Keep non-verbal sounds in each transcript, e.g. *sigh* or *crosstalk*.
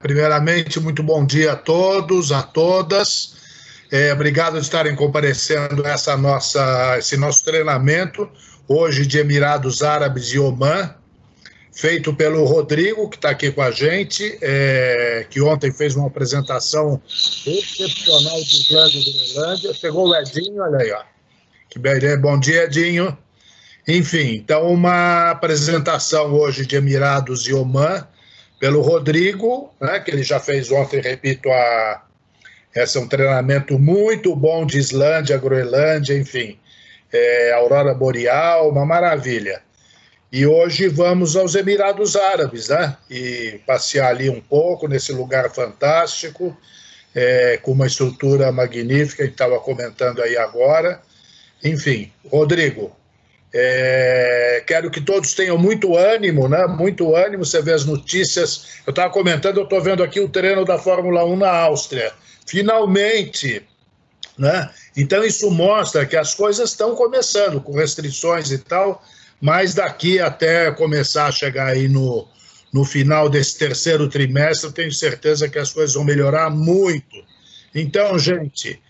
Primeiramente, muito bom dia a todos, a todas. É, obrigado por estarem comparecendo essa nossa, esse nosso treinamento hoje de Emirados Árabes e Omã, feito pelo Rodrigo, que está aqui com a gente, é, que ontem fez uma apresentação excepcional de Islândia e Groenlândia. Chegou o Edinho, olha aí, ó. Que beleza. Né? Bom dia, Edinho. Enfim, então uma apresentação hoje de Emirados e Omã pelo Rodrigo, né, que ele já fez ontem, repito, a, esse é um treinamento muito bom de Islândia, Groenlândia, enfim, é, Aurora Boreal, uma maravilha. E hoje vamos aos Emirados Árabes, né? E passear ali um pouco nesse lugar fantástico, é, com uma estrutura magnífica, que estava comentando aí agora. Enfim, Rodrigo, é, quero que todos tenham muito ânimo, né? Muito ânimo. Você vê as notícias. Eu estava comentando, eu estou vendo aqui o treino da Fórmula 1 na Áustria. Finalmente, né? Então isso mostra que as coisas estão começando com restrições e tal, mas daqui até começar a chegar aí no, no final desse terceiro trimestre, eu tenho certeza que as coisas vão melhorar muito. Então, gente,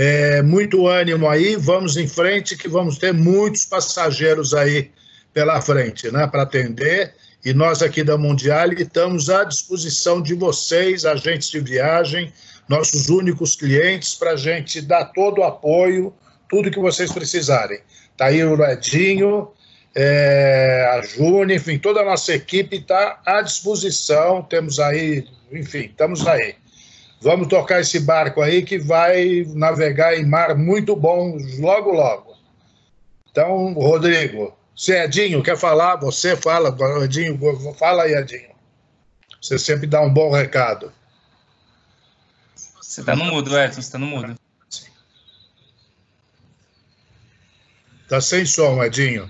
é, muito ânimo aí, vamos em frente, que vamos ter muitos passageiros aí pela frente, né, para atender. E nós aqui da Mundial estamos à disposição de vocês, agentes de viagem, nossos únicos clientes, para a gente dar todo o apoio, tudo que vocês precisarem. Está aí o Edinho, é, a Júnior, enfim, toda a nossa equipe está à disposição. Temos aí, enfim, estamos aí. Vamos tocar esse barco aí que vai navegar em mar muito bom logo, logo. Então, Rodrigo, se é Edinho quer falar, você fala, Edinho, fala aí, Edinho. Você sempre dá um bom recado. Você está no mudo, Edson, você está no mudo. Está sem som, Edinho.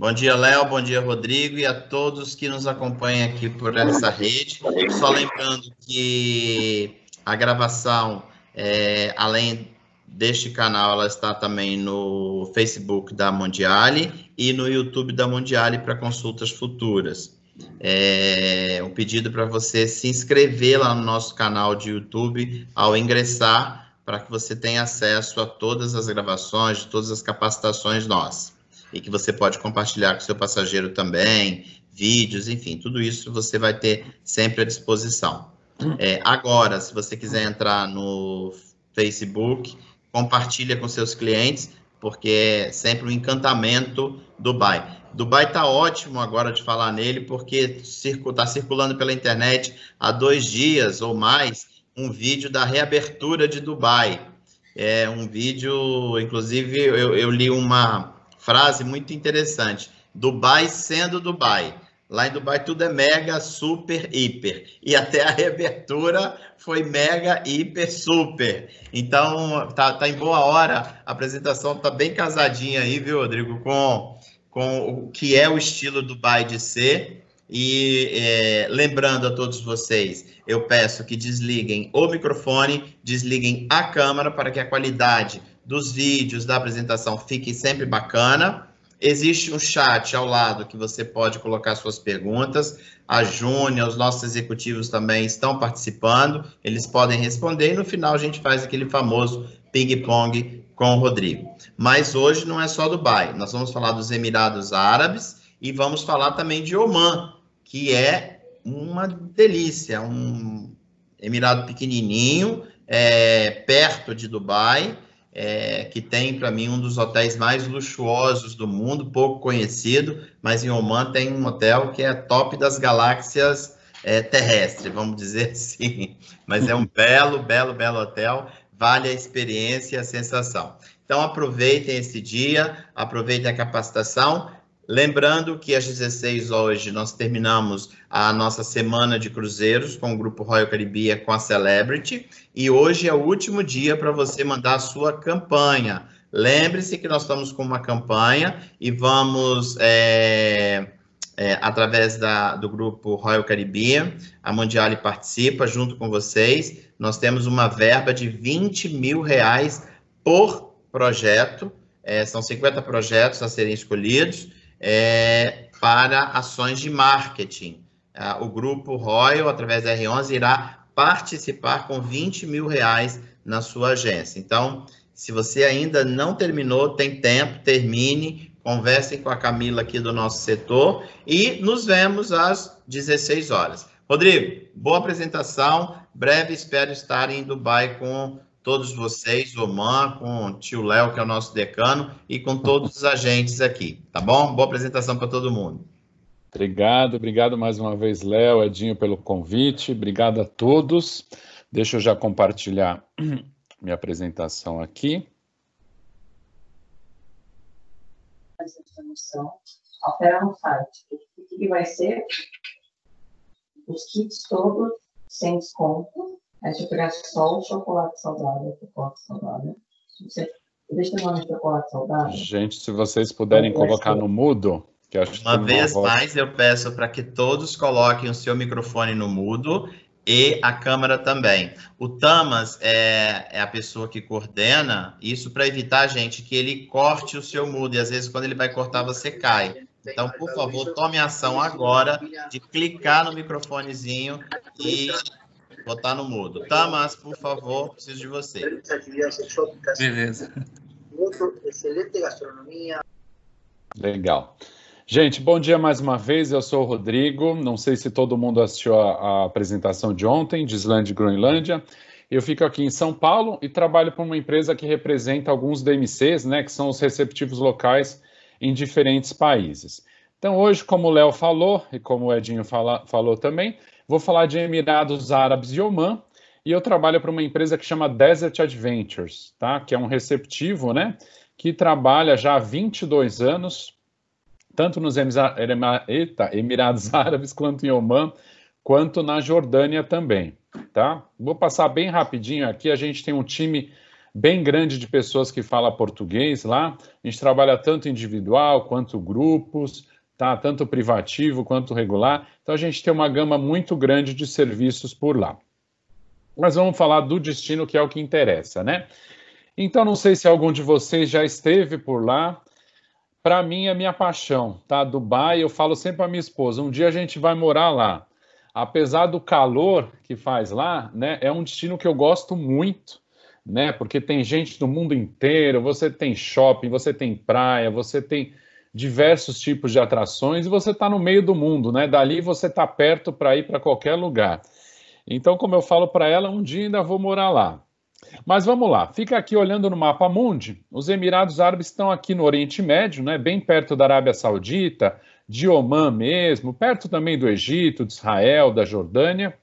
Bom dia, Léo, bom dia, Rodrigo, e a todos que nos acompanham aqui por essa rede. Só lembrando que a gravação, é, além deste canal, ela está também no Facebook da Mondiale e no YouTube da Mondiale para consultas futuras. É, um pedido para você se inscrever lá no nosso canal de YouTube ao ingressar, para que você tenha acesso a todas as gravações, todas as capacitações nossas e que você pode compartilhar com seu passageiro também, vídeos, enfim, tudo isso você vai ter sempre à disposição. É, agora, se você quiser entrar no Facebook, compartilha com seus clientes, porque é sempre um encantamento Dubai. Dubai está ótimo agora de falar nele, porque está circulando pela internet há dois dias ou mais um vídeo da reabertura de Dubai. É um vídeo, inclusive, eu, eu li uma, frase muito interessante. Dubai sendo Dubai. Lá em Dubai tudo é mega, super, hiper. E até a reabertura foi mega, hiper, super. Então, tá, tá em boa hora. A apresentação tá bem casadinha aí, viu, Rodrigo, com, com o que é o estilo Dubai de ser. E é, lembrando a todos vocês, eu peço que desliguem o microfone, desliguem a câmera para que a qualidade dos vídeos, da apresentação fique sempre bacana. Existe um chat ao lado que você pode colocar suas perguntas. A Júnia, os nossos executivos também estão participando. Eles podem responder e no final a gente faz aquele famoso ping-pong com o Rodrigo. Mas hoje não é só Dubai. Nós vamos falar dos Emirados Árabes e vamos falar também de Oman, que é uma delícia, um emirado pequenininho, é, perto de Dubai é, que tem para mim um dos hotéis mais luxuosos do mundo, pouco conhecido, mas em Oman tem um hotel que é top das galáxias é, terrestre, vamos dizer *laughs* assim. Mas é um belo, belo, belo hotel, vale a experiência e a sensação. Então aproveitem esse dia, aproveitem a capacitação Lembrando que às 16 horas nós terminamos a nossa semana de cruzeiros com o grupo Royal Caribbean com a Celebrity e hoje é o último dia para você mandar a sua campanha. Lembre-se que nós estamos com uma campanha e vamos é... É, através da, do grupo Royal Caribbean, a Mondiale participa junto com vocês. Nós temos uma verba de 20 mil reais por projeto, é, são 50 projetos a serem escolhidos, é, para ações de marketing. Ah, o grupo Royal, através da R11, irá participar com 20 mil reais na sua agência. Então, se você ainda não terminou, tem tempo, termine, conversem com a Camila aqui do nosso setor e nos vemos às 16 horas. Rodrigo, boa apresentação. Breve espero estar em Dubai com todos vocês, Oman, com o tio Léo, que é o nosso decano, e com todos os agentes aqui, tá bom? Boa apresentação para todo mundo. Obrigado, obrigado mais uma vez, Léo, Edinho, pelo convite, obrigado a todos. Deixa eu já compartilhar *clears throat* minha apresentação aqui. Essa noção, site. O que vai ser? Os kits todos sem desconto é se eu pegasse só o chocolate saudável, é o chocolate saudável, você deixa eu um chocolate saudável. Gente, se vocês puderem colocar no mudo. Que acho uma que vez uma mais, eu peço para que todos coloquem o seu microfone no mudo e a câmera também. O Tamas é, é a pessoa que coordena isso para evitar, gente, que ele corte o seu mudo. E às vezes, quando ele vai cortar, você cai. Então, por favor, tome ação agora de clicar no microfonezinho e Botar no mudo. Tá, mas por favor, preciso de você. Beleza. Excelente gastronomia. Legal. Gente, bom dia mais uma vez. Eu sou o Rodrigo. Não sei se todo mundo assistiu a, a apresentação de ontem, de Islândia e Groenlândia. Eu fico aqui em São Paulo e trabalho para uma empresa que representa alguns DMCs, né, que são os receptivos locais em diferentes países. Então, hoje, como o Léo falou e como o Edinho fala, falou também, Vou falar de Emirados Árabes e Oman, e eu trabalho para uma empresa que chama Desert Adventures, tá? que é um receptivo, né? que trabalha já há 22 anos, tanto nos Emirados *laughs* Árabes quanto em Oman, quanto na Jordânia também. Tá? Vou passar bem rapidinho aqui, a gente tem um time bem grande de pessoas que fala português lá, a gente trabalha tanto individual quanto grupos, tá? tanto privativo quanto regular. Então a gente tem uma gama muito grande de serviços por lá. Mas vamos falar do destino, que é o que interessa, né? Então não sei se algum de vocês já esteve por lá. Para mim é minha paixão, tá? Dubai, eu falo sempre para minha esposa, um dia a gente vai morar lá. Apesar do calor que faz lá, né, é um destino que eu gosto muito né? Porque tem gente do mundo inteiro, você tem shopping, você tem praia, você tem diversos tipos de atrações e você está no meio do mundo, né? Dali você está perto para ir para qualquer lugar. Então, como eu falo para ela, um dia ainda vou morar lá. Mas vamos lá, fica aqui olhando no mapa mundi, os Emirados Árabes estão aqui no Oriente Médio, né, bem perto da Arábia Saudita, de Omã mesmo, perto também do Egito, de Israel, da Jordânia,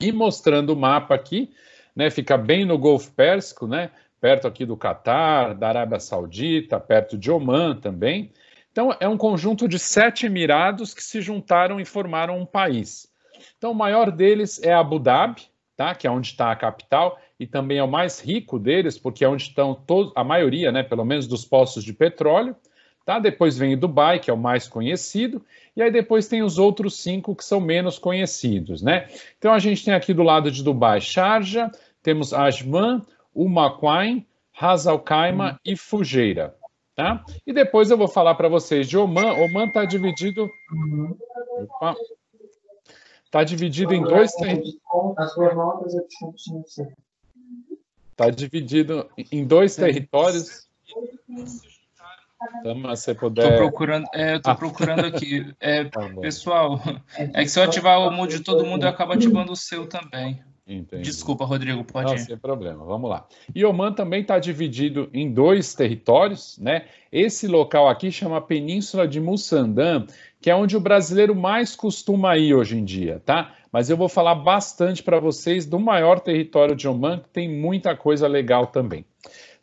e mostrando o mapa aqui, né, fica bem no Golfo Pérsico, né, perto aqui do Catar, da Arábia Saudita, perto de Omã também, então, é um conjunto de sete emirados que se juntaram e formaram um país. Então, o maior deles é Abu Dhabi, tá? que é onde está a capital, e também é o mais rico deles, porque é onde estão a maioria, né, pelo menos, dos poços de petróleo. Tá? Depois vem o Dubai, que é o mais conhecido, e aí depois tem os outros cinco que são menos conhecidos. Né? Então, a gente tem aqui do lado de Dubai Sharjah, temos Ajman, Umaquain, Al Khaimah hum. e Fujairah. Tá? E depois eu vou falar para vocês de Oman. Oman está dividido. Opa. Está tá dividido em dois territórios. Está dividido em dois territórios. Então, se puder. Estou procurando, é, ah. procurando aqui. *laughs* É, tá pessoal, é que se eu ativar o mundo de todo mundo, eu acabo ativando o seu também. Entendi. Desculpa, Rodrigo, pode Não, ir. Sem problema, vamos lá. Oman também está dividido em dois territórios, né? Esse local aqui chama Península de Mussandam, que é onde o brasileiro mais costuma ir hoje em dia, tá? Mas eu vou falar bastante para vocês do maior território de Oman, que tem muita coisa legal também.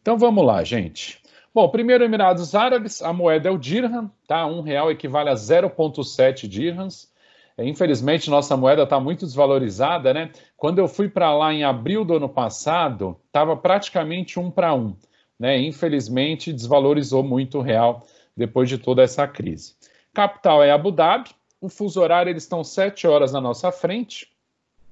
Então vamos lá, gente. Bom, primeiro Emirados Árabes, a moeda é o dirham, tá? Um real equivale a 0,7 dirhams. É, infelizmente, nossa moeda está muito desvalorizada, né? Quando eu fui para lá em abril do ano passado, estava praticamente um para um, né? Infelizmente, desvalorizou muito o real depois de toda essa crise. Capital é Abu Dhabi, o fuso horário eles estão sete horas na nossa frente,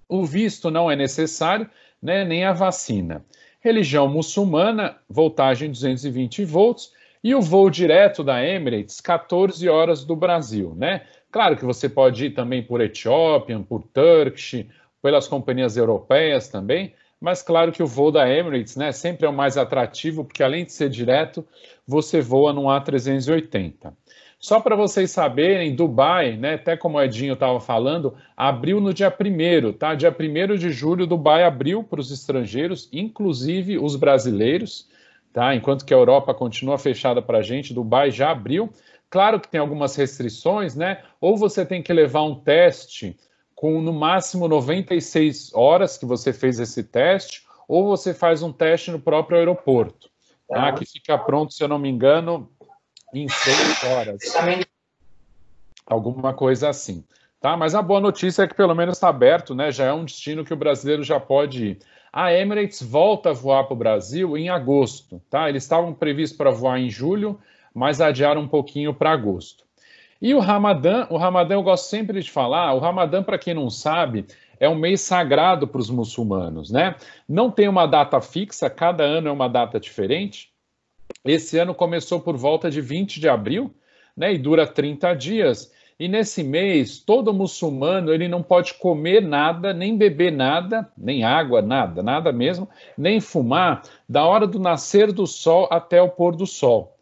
o visto não é necessário, né? Nem a vacina. Religião muçulmana, voltagem 220 volts, e o voo direto da Emirates, 14 horas do Brasil, né? Claro que você pode ir também por Ethiopian, por Turkish, pelas companhias europeias também, mas claro que o voo da Emirates né, sempre é o mais atrativo, porque além de ser direto, você voa num A380. Só para vocês saberem, Dubai, né, até como o Edinho estava falando, abriu no dia 1 tá? Dia 1 de julho, Dubai abriu para os estrangeiros, inclusive os brasileiros, tá? Enquanto que a Europa continua fechada para a gente, Dubai já abriu. Claro que tem algumas restrições, né? Ou você tem que levar um teste com no máximo 96 horas que você fez esse teste, ou você faz um teste no próprio aeroporto, tá? tá. que fica pronto, se eu não me engano, em seis horas. Alguma coisa assim. Tá? Mas a boa notícia é que pelo menos está aberto, né? Já é um destino que o brasileiro já pode ir. A Emirates volta a voar para o Brasil em agosto, tá? Eles estavam previstos para voar em julho, mas adiaram um pouquinho para agosto. E o Ramadã, o Ramadã eu gosto sempre de falar, o Ramadã, para quem não sabe, é um mês sagrado para os muçulmanos, né? Não tem uma data fixa, cada ano é uma data diferente. Esse ano começou por volta de 20 de abril, né, e dura 30 dias. E nesse mês, todo muçulmano, ele não pode comer nada, nem beber nada, nem água, nada, nada mesmo, nem fumar, da hora do nascer do sol até o pôr do sol.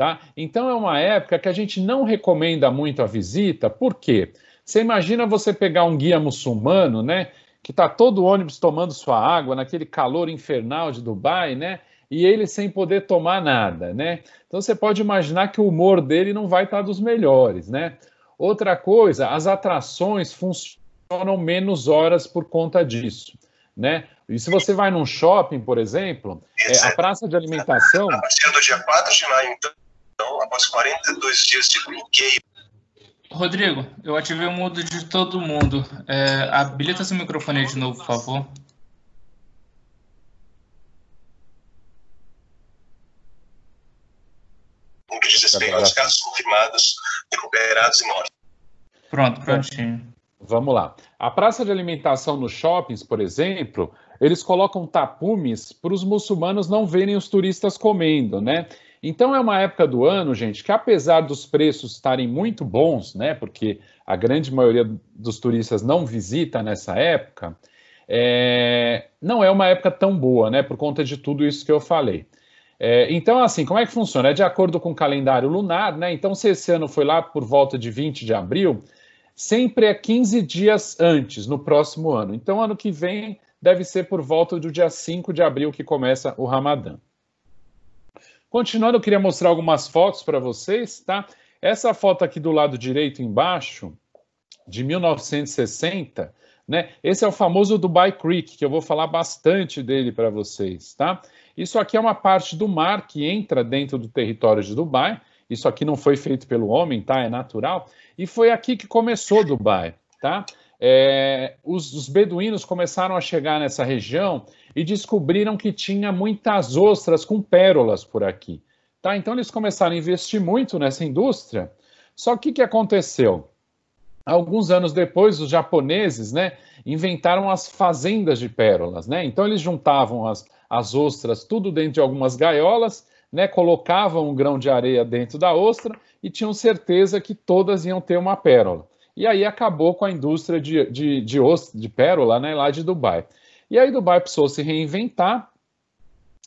Tá? Então é uma época que a gente não recomenda muito a visita, por quê? Você imagina você pegar um guia muçulmano, né? Que está todo ônibus tomando sua água naquele calor infernal de Dubai, né? E ele sem poder tomar nada, né? Então você pode imaginar que o humor dele não vai estar tá dos melhores, né? Outra coisa, as atrações funcionam menos horas por conta disso, né? E se você vai num shopping, por exemplo, é, a praça de alimentação. A tá partir do dia 4 de maio, então, então, após 42 dias de bloqueio. Rodrigo, eu ativei o mudo de todo mundo. É, habilita seu microfone de novo, por favor. Um que diz respeito aos casos confirmados, recuperados e mortos. Pronto, prontinho. Vamos lá. A praça de alimentação nos shoppings, por exemplo, eles colocam tapumes para os muçulmanos não verem os turistas comendo, né? Então é uma época do ano, gente, que apesar dos preços estarem muito bons, né, porque a grande maioria dos turistas não visita nessa época, é, não é uma época tão boa, né, por conta de tudo isso que eu falei. É, então, assim, como é que funciona? É de acordo com o calendário lunar, né? Então, se esse ano foi lá por volta de 20 de abril, sempre é 15 dias antes, no próximo ano. Então, ano que vem deve ser por volta do dia 5 de abril que começa o Ramadã. Continuando, eu queria mostrar algumas fotos para vocês, tá? Essa foto aqui do lado direito embaixo, de 1960, né? Esse é o famoso Dubai Creek, que eu vou falar bastante dele para vocês, tá? Isso aqui é uma parte do mar que entra dentro do território de Dubai. Isso aqui não foi feito pelo homem, tá? É natural. E foi aqui que começou Dubai, tá? É, os, os beduínos começaram a chegar nessa região e descobriram que tinha muitas ostras com pérolas por aqui. Tá? Então eles começaram a investir muito nessa indústria. Só que o que aconteceu? Alguns anos depois, os japoneses né, inventaram as fazendas de pérolas. Né? Então eles juntavam as, as ostras tudo dentro de algumas gaiolas, né, colocavam um grão de areia dentro da ostra e tinham certeza que todas iam ter uma pérola. E aí acabou com a indústria de, de, de, ostra, de pérola né, lá de Dubai. E aí Dubai precisou se reinventar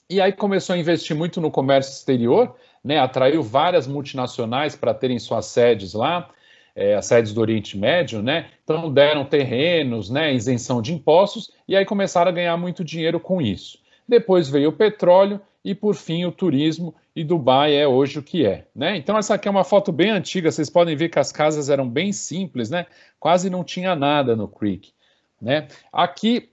e aí começou a investir muito no comércio exterior, né? Atraiu várias multinacionais para terem suas sedes lá, é, as sedes do Oriente Médio, né? Então deram terrenos, né? Isenção de impostos e aí começaram a ganhar muito dinheiro com isso. Depois veio o petróleo e por fim o turismo e Dubai é hoje o que é, né? Então essa aqui é uma foto bem antiga, vocês podem ver que as casas eram bem simples, né? Quase não tinha nada no Creek, né? Aqui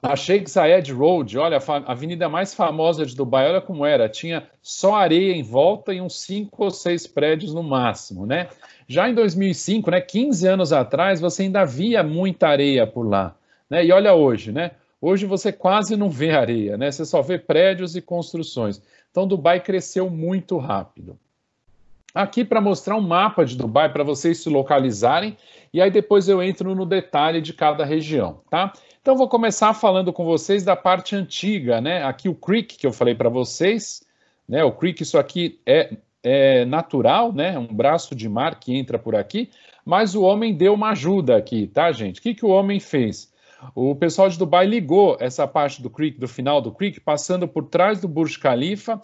a Sheikh Zayed Road, olha, a avenida mais famosa de Dubai, olha como era, tinha só areia em volta e uns cinco ou seis prédios no máximo, né? Já em 2005, né, 15 anos atrás, você ainda via muita areia por lá, né? E olha hoje, né? Hoje você quase não vê areia, né? Você só vê prédios e construções. Então Dubai cresceu muito rápido. Aqui para mostrar um mapa de Dubai para vocês se localizarem e aí depois eu entro no detalhe de cada região, tá? Então vou começar falando com vocês da parte antiga, né? Aqui o creek que eu falei para vocês, né? O creek isso aqui é, é natural, né? Um braço de mar que entra por aqui, mas o homem deu uma ajuda aqui, tá, gente? O que, que o homem fez? O pessoal de Dubai ligou essa parte do creek, do final do creek, passando por trás do Burj Khalifa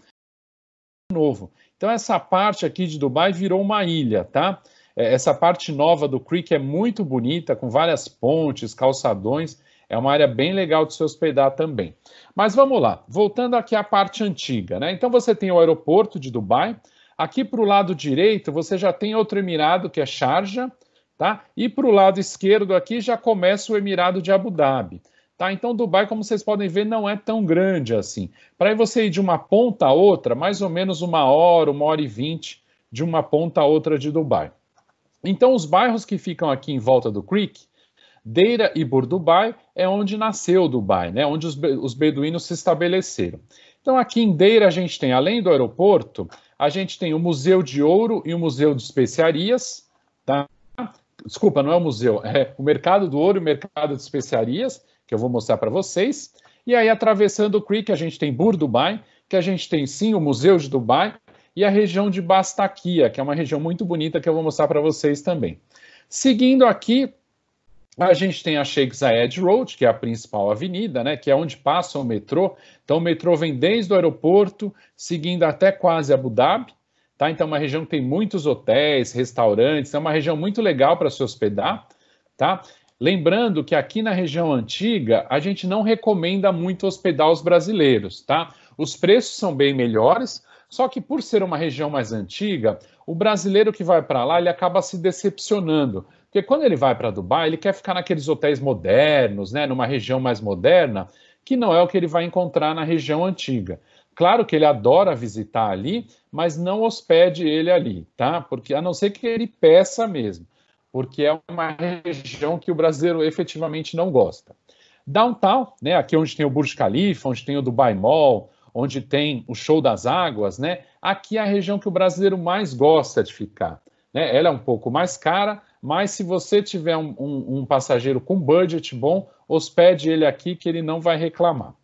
novo. Então essa parte aqui de Dubai virou uma ilha, tá? É, essa parte nova do creek é muito bonita, com várias pontes, calçadões. É uma área bem legal de se hospedar também. Mas vamos lá, voltando aqui à parte antiga, né? Então você tem o aeroporto de Dubai. Aqui para o lado direito você já tem outro emirado que é Sharjah, tá? E para o lado esquerdo aqui já começa o emirado de Abu Dhabi. Tá, então Dubai, como vocês podem ver, não é tão grande assim. Para você ir de uma ponta a outra, mais ou menos uma hora, uma hora e vinte de uma ponta a outra de Dubai. Então os bairros que ficam aqui em volta do Creek, Deira e Burdubai é onde nasceu Dubai, né, onde os, os beduínos se estabeleceram. Então, aqui em Deira, a gente tem, além do aeroporto, a gente tem o Museu de Ouro e o Museu de Especiarias. Tá? Desculpa, não é o museu, é o Mercado do Ouro e o Mercado de Especiarias, que eu vou mostrar para vocês. E aí, atravessando o creek, a gente tem Bur Dubai, que a gente tem sim o Museu de Dubai e a região de Bastaquia, que é uma região muito bonita que eu vou mostrar para vocês também. Seguindo aqui, a gente tem a Sheikh Zayed Road, que é a principal avenida, né, que é onde passa o metrô. Então, o metrô vem desde o aeroporto, seguindo até quase Abu Dhabi. Tá? Então, é uma região que tem muitos hotéis, restaurantes, é uma região muito legal para se hospedar. Tá? Lembrando que aqui na região antiga, a gente não recomenda muito hospedar os brasileiros. Tá? Os preços são bem melhores, só que por ser uma região mais antiga, o brasileiro que vai para lá ele acaba se decepcionando porque quando ele vai para Dubai, ele quer ficar naqueles hotéis modernos, né, numa região mais moderna, que não é o que ele vai encontrar na região antiga. Claro que ele adora visitar ali, mas não hospede ele ali, tá? Porque a não ser que ele peça mesmo, porque é uma região que o brasileiro efetivamente não gosta. Downtown, né, aqui onde tem o Burj Khalifa, onde tem o Dubai Mall, onde tem o Show das Águas, né? Aqui é a região que o brasileiro mais gosta de ficar, né? Ela é um pouco mais cara, mas se você tiver um, um, um passageiro com budget bom, hospede ele aqui que ele não vai reclamar.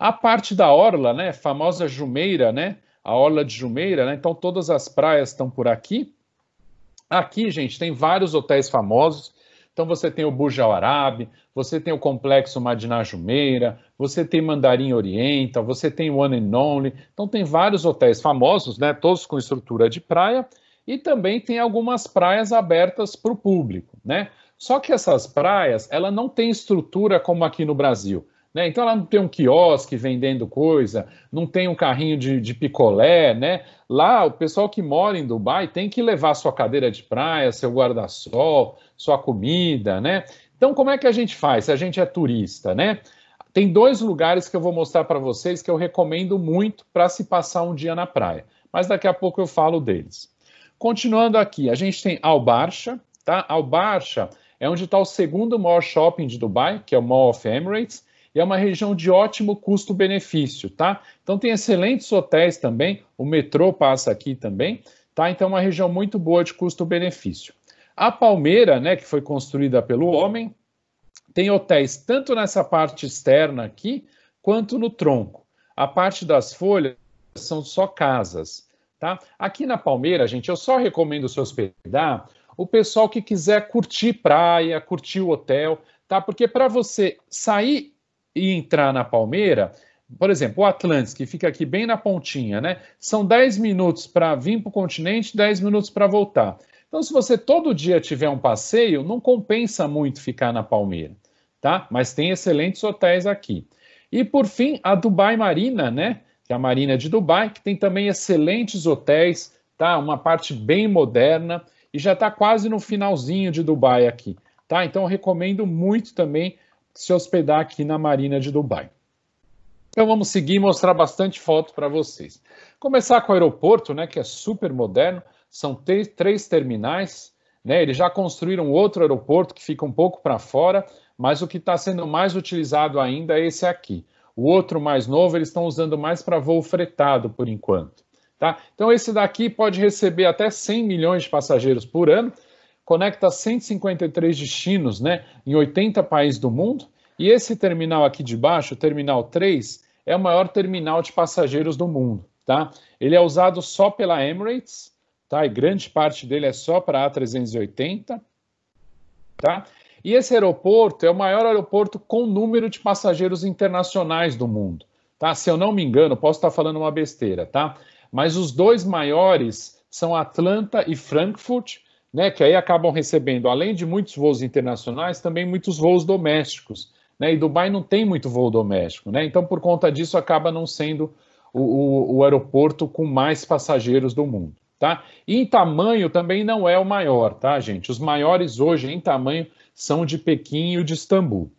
A parte da orla, né, famosa Jumeira, né, a orla de Jumeira, né, então todas as praias estão por aqui. Aqui, gente, tem vários hotéis famosos. Então você tem o Burj Al Arab, você tem o Complexo Madiná Jumeira, você tem Mandarim Oriental, você tem One and Only. Então tem vários hotéis famosos, né, todos com estrutura de praia. E também tem algumas praias abertas para o público, né? Só que essas praias, ela não tem estrutura como aqui no Brasil. Né? Então ela não tem um quiosque vendendo coisa, não tem um carrinho de, de, picolé, né? Lá o pessoal que mora em Dubai tem que levar sua cadeira de praia, seu guarda-sol, sua comida, né? Então como é que a gente faz? Se a gente é turista, né? Tem dois lugares que eu vou mostrar para vocês que eu recomendo muito para se passar um dia na praia, mas daqui a pouco eu falo deles. Continuando aqui, a gente tem Al Barsha, tá? Al Barsha é onde está o segundo maior shopping de Dubai, que é o Mall of Emirates, e é uma região de ótimo custo-benefício, tá? Então tem excelentes hotéis também, o metrô passa aqui também, tá? Então é uma região muito boa de custo-benefício. A Palmeira, né, que foi construída pelo homem, tem hotéis tanto nessa parte externa aqui, quanto no tronco. A parte das folhas são só casas, Tá? Aqui na Palmeira, gente, eu só recomendo se hospedar o pessoal que quiser curtir praia, curtir o hotel, tá? Porque para você sair e entrar na Palmeira, por exemplo, o Atlantis, que fica aqui bem na pontinha, né? São 10 minutos para vir para o continente, 10 minutos para voltar. Então, se você todo dia tiver um passeio, não compensa muito ficar na Palmeira, tá? Mas tem excelentes hotéis aqui. E por fim, a Dubai Marina, né? que é a Marina de Dubai, que tem também excelentes hotéis, tá? Uma parte bem moderna e já está quase no finalzinho de Dubai aqui, tá? Então recomendo muito também se hospedar aqui na Marina de Dubai. Então vamos seguir e mostrar bastante foto para vocês. Começar com o aeroporto, né, que é super moderno, são três terminais, né? Eles já construíram outro aeroporto que fica um pouco para fora, mas o que está sendo mais utilizado ainda é esse aqui. O outro mais novo eles estão usando mais para voo fretado por enquanto. Tá? Então esse daqui pode receber até 100 milhões de passageiros por ano, conecta 153 destinos né, em 80 países do mundo. E esse terminal aqui de baixo, o Terminal 3, é o maior terminal de passageiros do mundo. Tá? Ele é usado só pela Emirates, tá? e grande parte dele é só para A380. Tá? E esse aeroporto é o maior aeroporto com número de passageiros internacionais do mundo, tá? Se eu não me engano, posso estar falando uma besteira, tá? Mas os dois maiores são Atlanta e Frankfurt, né? Que aí acabam recebendo, além de muitos voos internacionais, também muitos voos domésticos, né? E Dubai não tem muito voo doméstico, né? Então, por conta disso, acaba não sendo o, o, o aeroporto com mais passageiros do mundo tá? E em tamanho também não é o maior, tá, gente? Os maiores hoje em tamanho são de Pequim e o de Istambul.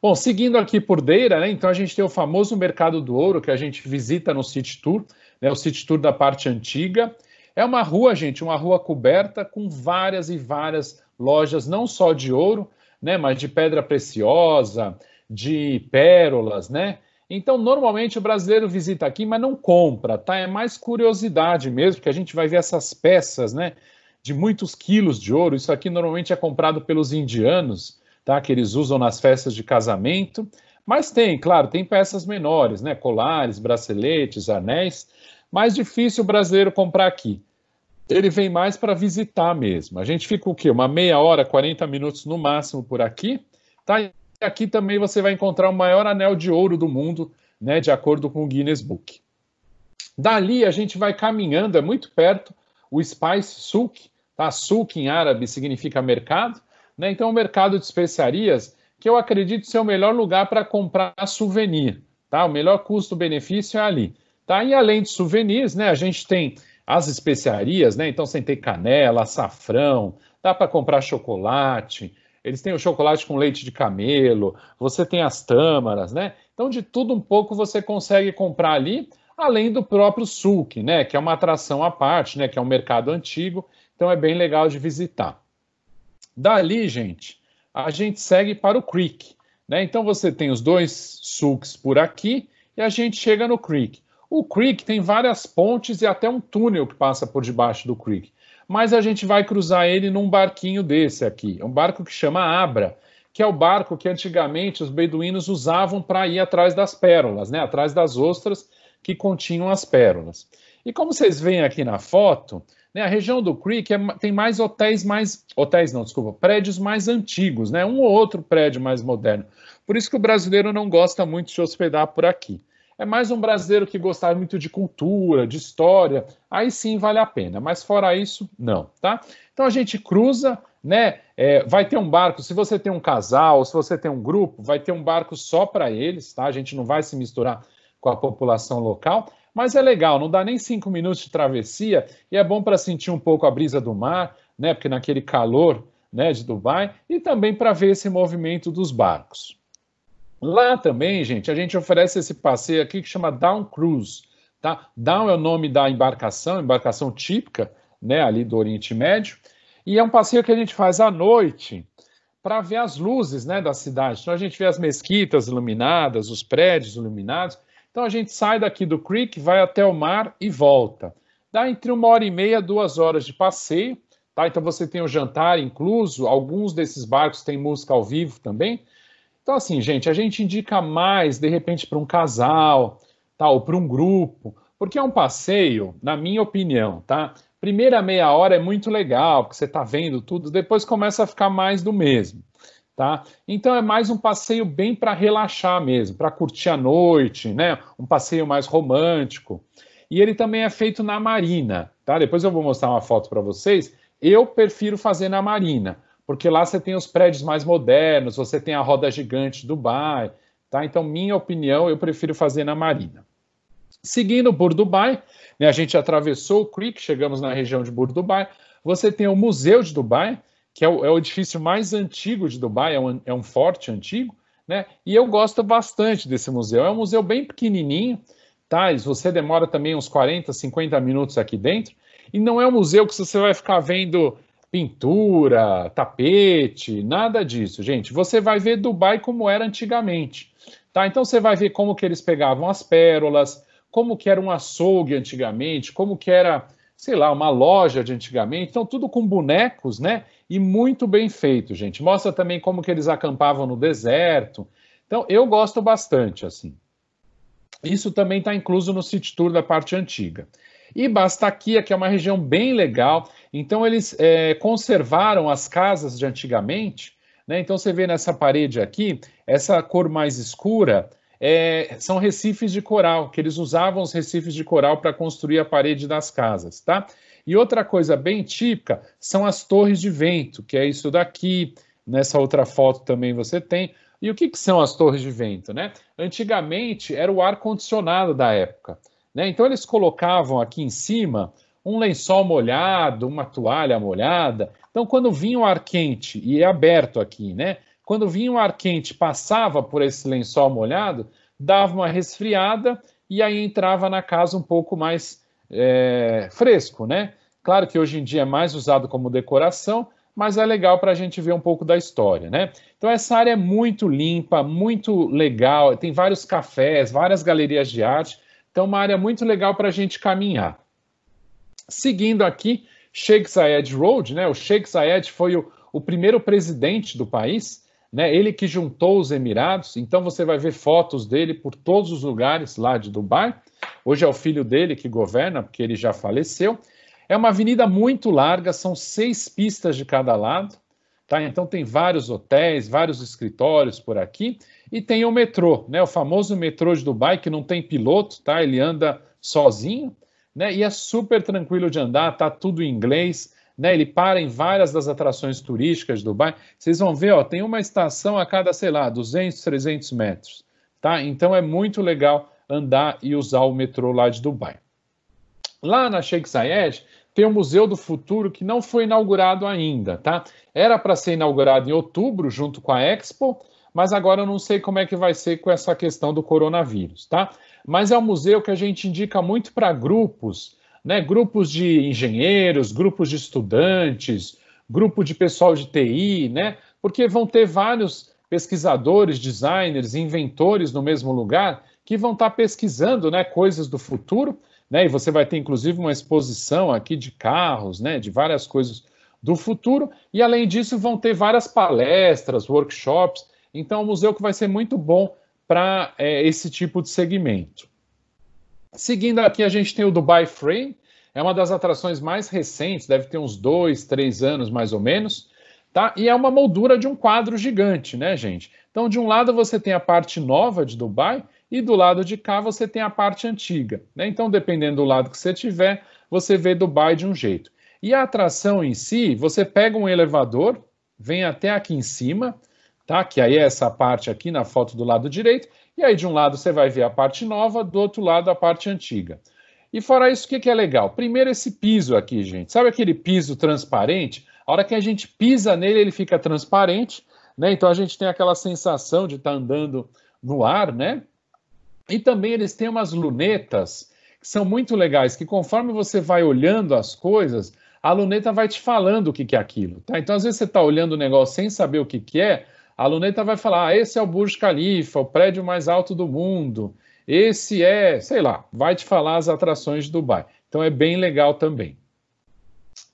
Bom, seguindo aqui por Deira, né, então a gente tem o famoso Mercado do Ouro que a gente visita no City Tour, né, o City Tour da parte antiga. É uma rua, gente, uma rua coberta com várias e várias lojas, não só de ouro, né, mas de pedra preciosa, de pérolas, né? Então, normalmente o brasileiro visita aqui, mas não compra, tá? É mais curiosidade mesmo, porque a gente vai ver essas peças, né? de muitos quilos de ouro. Isso aqui normalmente é comprado pelos indianos, tá? Que eles usam nas festas de casamento. Mas tem, claro, tem peças menores, né? Colares, braceletes, anéis. Mais difícil o brasileiro comprar aqui. Ele vem mais para visitar mesmo. A gente fica o quê? Uma meia hora, 40 minutos no máximo por aqui, tá? E aqui também você vai encontrar o maior anel de ouro do mundo, né? De acordo com o Guinness Book. Dali a gente vai caminhando, é muito perto, o Spice Souk, Tá? Suq em árabe significa mercado. Né? Então, o mercado de especiarias, que eu acredito ser o melhor lugar para comprar souvenir. Tá? O melhor custo-benefício é ali. Tá? E além de souvenirs, né, a gente tem as especiarias, né? Então, você tem canela, açafrão, dá para comprar chocolate. Eles têm o chocolate com leite de camelo, você tem as tâmaras, né? Então, de tudo um pouco você consegue comprar ali, além do próprio sulk, né? Que é uma atração à parte, né? Que é um mercado antigo então é bem legal de visitar. Dali, gente, a gente segue para o Creek. Né? Então você tem os dois sulks por aqui e a gente chega no Creek. O Creek tem várias pontes e até um túnel que passa por debaixo do Creek. Mas a gente vai cruzar ele num barquinho desse aqui. É um barco que chama Abra, que é o barco que antigamente os beduínos usavam para ir atrás das pérolas, né? atrás das ostras que continham as pérolas. E como vocês veem aqui na foto, né? A região do Creek é, tem mais hotéis mais. Hotéis não, desculpa, prédios mais antigos, né? Um ou outro prédio mais moderno. Por isso que o brasileiro não gosta muito de se hospedar por aqui. É mais um brasileiro que gostar muito de cultura, de história, aí sim vale a pena, mas fora isso, não, tá? Então a gente cruza, né? É, vai ter um barco, se você tem um casal, se você tem um grupo, vai ter um barco só para eles, tá? A gente não vai se misturar com a população local. Mas é legal, não dá nem cinco minutos de travessia e é bom para sentir um pouco a brisa do mar, né? Porque naquele calor né, de Dubai, e também para ver esse movimento dos barcos. Lá também, gente, a gente oferece esse passeio aqui que chama Down Cruise. Tá? Down é o nome da embarcação, embarcação típica né, ali do Oriente Médio. E é um passeio que a gente faz à noite para ver as luzes né, da cidade. Então a gente vê as mesquitas iluminadas, os prédios iluminados. Então a gente sai daqui do creek, vai até o mar e volta. Dá entre uma hora e meia, duas horas de passeio. Tá? Então você tem o jantar incluso, alguns desses barcos têm música ao vivo também. Então, assim, gente, a gente indica mais, de repente, para um casal, tá? ou para um grupo, porque é um passeio, na minha opinião, tá? Primeira meia hora é muito legal, porque você está vendo tudo, depois começa a ficar mais do mesmo. Tá? Então é mais um passeio bem para relaxar mesmo, para curtir a noite, né? Um passeio mais romântico. E ele também é feito na marina, tá? Depois eu vou mostrar uma foto para vocês. Eu prefiro fazer na marina, porque lá você tem os prédios mais modernos, você tem a roda gigante Dubai, tá? Então, minha opinião, eu prefiro fazer na marina. Seguindo por Dubai, né, a gente atravessou o Creek, chegamos na região de Burdubai. Você tem o Museu de Dubai, que é o, é o edifício mais antigo de Dubai, é um, é um forte antigo, né? E eu gosto bastante desse museu. É um museu bem pequenininho, tá? Você demora também uns 40, 50 minutos aqui dentro. E não é um museu que você vai ficar vendo pintura, tapete, nada disso, gente. Você vai ver Dubai como era antigamente, tá? Então você vai ver como que eles pegavam as pérolas, como que era um açougue antigamente, como que era, sei lá, uma loja de antigamente. Então tudo com bonecos, né? e muito bem feito, gente. Mostra também como que eles acampavam no deserto. Então, eu gosto bastante, assim. Isso também está incluso no City Tour da parte antiga. E Bastaquia, que é uma região bem legal, então eles é, conservaram as casas de antigamente, né? Então você vê nessa parede aqui, essa cor mais escura, é, são recifes de coral, que eles usavam os recifes de coral para construir a parede das casas, tá? E outra coisa bem típica são as torres de vento, que é isso daqui, nessa outra foto também você tem. E o que, que são as torres de vento? Né? Antigamente era o ar-condicionado da época. Né? Então eles colocavam aqui em cima um lençol molhado, uma toalha molhada. Então, quando vinha o ar quente, e é aberto aqui, né? Quando vinha o ar quente, passava por esse lençol molhado, dava uma resfriada e aí entrava na casa um pouco mais é, fresco, né? Claro que hoje em dia é mais usado como decoração, mas é legal para a gente ver um pouco da história, né? Então essa área é muito limpa, muito legal, tem vários cafés, várias galerias de arte, então uma área muito legal para a gente caminhar. Seguindo aqui, Sheikh Zayed Road, né? O Sheikh Zayed foi o, o primeiro presidente do país, né? Ele que juntou os Emirados, então você vai ver fotos dele por todos os lugares lá de Dubai. Hoje é o filho dele que governa, porque ele já faleceu. É uma avenida muito larga, são seis pistas de cada lado. Tá? Então tem vários hotéis, vários escritórios por aqui e tem o metrô, né? O famoso metrô de Dubai que não tem piloto, tá? Ele anda sozinho, né? E é super tranquilo de andar, tá tudo em inglês né? Ele para em várias das atrações turísticas de Dubai. Vocês vão ver, ó, tem uma estação a cada, sei lá, 200, 300 metros, tá? Então é muito legal andar e usar o metrô lá de Dubai. Lá na Sheikh Zayed tem o Museu do Futuro que não foi inaugurado ainda, tá? Era para ser inaugurado em outubro junto com a Expo, mas agora eu não sei como é que vai ser com essa questão do coronavírus, tá? Mas é um museu que a gente indica muito para grupos né, grupos de engenheiros, grupos de estudantes, grupo de pessoal de TI, né, porque vão ter vários pesquisadores, designers, inventores no mesmo lugar que vão estar tá pesquisando né, coisas do futuro, né, e você vai ter inclusive uma exposição aqui de carros, né, de várias coisas do futuro, e além disso vão ter várias palestras, workshops, então é um museu que vai ser muito bom para é, eh, esse tipo de segmento. Seguindo aqui, a gente tem o Dubai Frame, é uma das atrações mais recentes, deve ter uns dois, três anos mais ou menos, tá? E é uma moldura de um quadro gigante, né, gente? Então, de um lado você tem a parte nova de Dubai e do lado de cá você tem a parte antiga, né? Então, dependendo do lado que você tiver, você vê Dubai de um jeito. E a atração em si, você pega um elevador, vem até aqui em cima, tá? Que aí é essa parte aqui na foto do lado direito, e aí, de um lado, você vai ver a parte nova, do outro lado, a parte antiga. E fora isso, o que, que é legal? Primeiro, esse piso aqui, gente. Sabe aquele piso transparente? A hora que a gente pisa nele, ele fica transparente, né? Então a gente tem aquela sensação de estar tá andando no ar, né? E também eles têm umas lunetas que são muito legais, que conforme você vai olhando as coisas, a luneta vai te falando o que, que é aquilo, tá? Então, às vezes, você está olhando o negócio sem saber o que, que é, a luneta vai falar: ah, esse é o Burj Khalifa, o prédio mais alto do mundo, esse é, sei lá, vai te falar as atrações de Dubai. Então é bem legal também.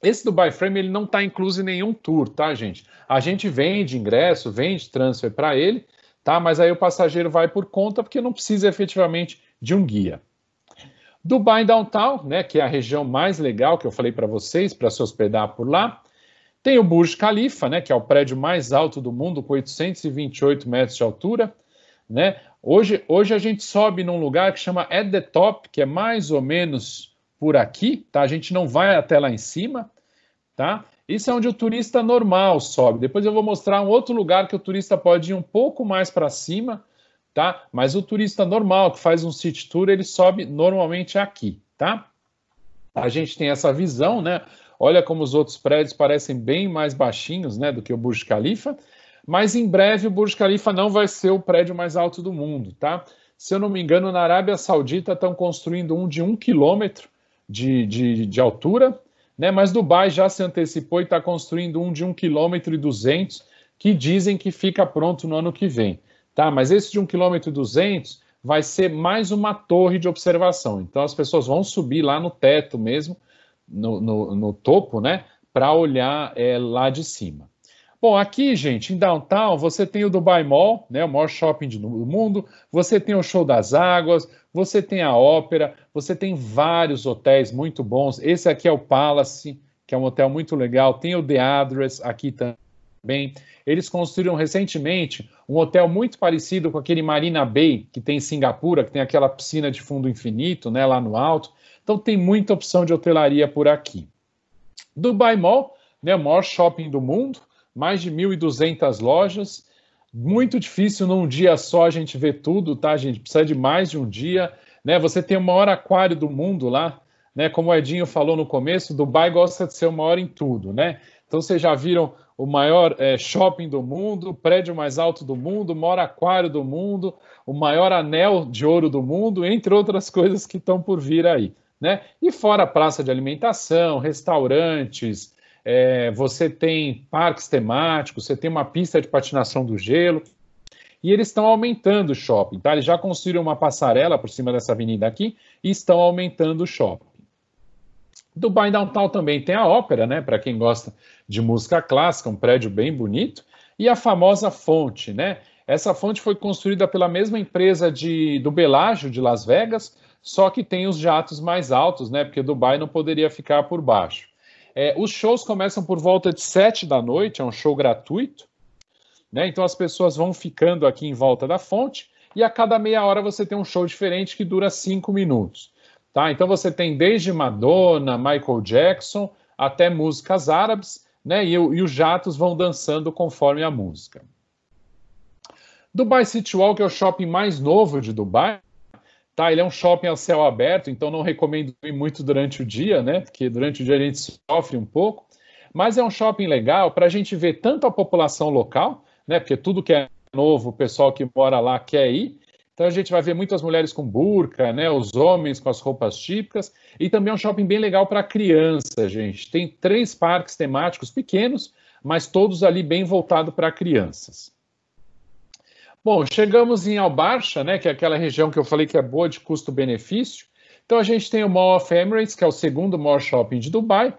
Esse Dubai Frame ele não está incluso em nenhum tour, tá, gente? A gente vende ingresso, vende transfer para ele, tá? Mas aí o passageiro vai por conta porque não precisa efetivamente de um guia. Dubai Downtown, né, que é a região mais legal que eu falei para vocês para se hospedar por lá, tem o Burj Khalifa, né, que é o prédio mais alto do mundo, com 828 metros de altura. Né? Hoje, hoje a gente sobe num lugar que chama At the Top, que é mais ou menos por aqui, tá? A gente não vai até lá em cima, tá? Isso é onde o turista normal sobe. Depois eu vou mostrar um outro lugar que o turista pode ir um pouco mais para cima, tá? Mas o turista normal que faz um city tour, ele sobe normalmente aqui, tá? A gente tem essa visão, né? Olha como os outros prédios parecem bem mais baixinhos né, do que o Burj Khalifa, mas em breve o Burj Khalifa não vai ser o prédio mais alto do mundo, tá? Se eu não me engano, na Arábia Saudita estão construindo um de um quilômetro de, de, de altura, né? Mas Dubai já se antecipou e está construindo um de um quilômetro e duzentos, que dizem que fica pronto no ano que vem, tá? Mas esse de um quilômetro e duzentos vai ser mais uma torre de observação. Então as pessoas vão subir lá no teto mesmo no, no, no topo, né? Para olhar é, lá de cima. Bom, aqui, gente, em downtown, você tem o Dubai Mall, né, o maior shopping do mundo, você tem o Show das Águas, você tem a Ópera, você tem vários hotéis muito bons. Esse aqui é o Palace, que é um hotel muito legal, tem o The Address aqui também. Eles construíram recentemente um hotel muito parecido com aquele Marina Bay, que tem em Singapura, que tem aquela piscina de fundo infinito, né, lá no alto. Então tem muita opção de hotelaria por aqui. Dubai Mall, né, o maior shopping do mundo, mais de 1.200 lojas. Muito difícil num dia só a gente ver tudo, tá? gente precisa de mais de um dia. Né? Você tem o maior aquário do mundo lá, né? Como o Edinho falou no começo, Dubai gosta de ser o maior em tudo, né? Então vocês já viram o maior é, shopping do mundo, o prédio mais alto do mundo, o maior aquário do mundo, o maior anel de ouro do mundo, entre outras *laughs* coisas que estão por vir aí. Né? E fora praça de alimentação, restaurantes, é, você tem parques temáticos, você tem uma pista de patinação do gelo, e eles estão aumentando o shopping, tá? Eles já construíram uma passarela por cima dessa avenida aqui e estão aumentando o shopping. Dubai Downtown também tem a ópera, né? Para quem gosta de música clássica, um prédio bem bonito, e a famosa fonte, né? Essa fonte foi construída pela mesma empresa de, do Belágio de Las Vegas, só que tem os jatos mais altos, né? Porque Dubai não poderia ficar por baixo. É, os shows começam por volta de 7 da noite, é um show gratuito, né? Então as pessoas vão ficando aqui em volta da fonte e a cada meia hora você tem um show diferente que dura 5 minutos. Tá? Então você tem desde Madonna, Michael Jackson, até músicas árabes, né? E, e os jatos vão dançando conforme a música. Dubai City Walk é o shopping mais novo de Dubai, Tá, ele é um shopping a céu aberto, então não recomendo ir muito durante o dia, né? Porque durante o dia a gente sofre um pouco. Mas é um shopping legal para a gente ver tanto a população local, né? Porque tudo que é novo, o pessoal que mora lá quer ir. Então a gente vai ver muitas mulheres com burca, né? Os homens com as roupas típicas. E também é um shopping bem legal para criança, gente. Tem três parques temáticos pequenos, mas todos ali bem voltados para crianças. Bom, chegamos em Albarcha, né, que é aquela região que eu falei que é boa de custo-benefício. Então a gente tem o Mall of Emirates, que é o segundo maior shopping de Dubai,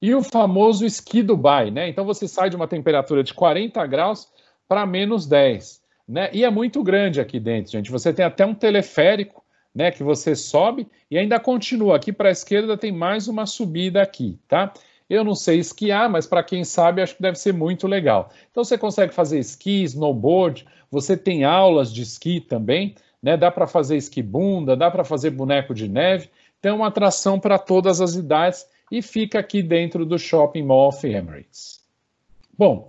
e o famoso Ski Dubai, né? Então você sai de uma temperatura de 40 graus para menos 10, né? E é muito grande aqui dentro, gente. Você tem até um teleférico, né, que você sobe e ainda continua aqui para a esquerda tem mais uma subida aqui, tá? Eu não sei esquiar, mas para quem sabe, acho que deve ser muito legal. Então você consegue fazer esqui, snowboard, você tem aulas de esqui também, né? Dá para fazer esqui bunda, dá para fazer boneco de neve. Então é uma atração para todas as idades e fica aqui dentro do Shopping Mall of Emirates. Bom,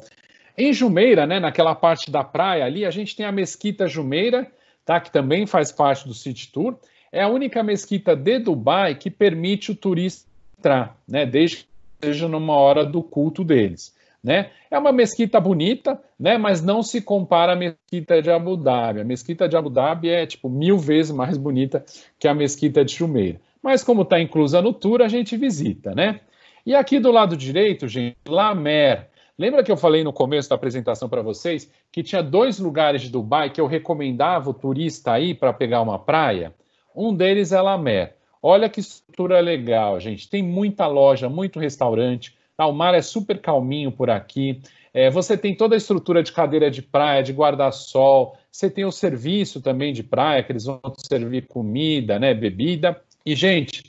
em Jumeira, né, naquela parte da praia ali, a gente tem a Mesquita Jumeira, tá, que também faz parte do City Tour. É a única mesquita de Dubai que permite o turista entrar, né, desde que seja numa hora do culto deles. Né? É uma mesquita bonita, né? mas não se compara à mesquita de Abu Dhabi. A mesquita de Abu Dhabi é tipo mil vezes mais bonita que a mesquita de Chumeira. Mas como está inclusa no tour, a gente visita, né? E aqui do lado direito, gente, Lamer. Lembra que eu falei no começo da apresentação para vocês que tinha dois lugares de Dubai que eu recomendava o turista aí para pegar uma praia? Um deles é Lamer. Olha que estrutura legal, gente. Tem muita loja, muito restaurante Tá, o mar é super calminho por aqui. É, você tem toda a estrutura de cadeira de praia, de guarda-sol. Você tem o serviço também de praia, que eles vão servir comida, né, bebida. E, gente,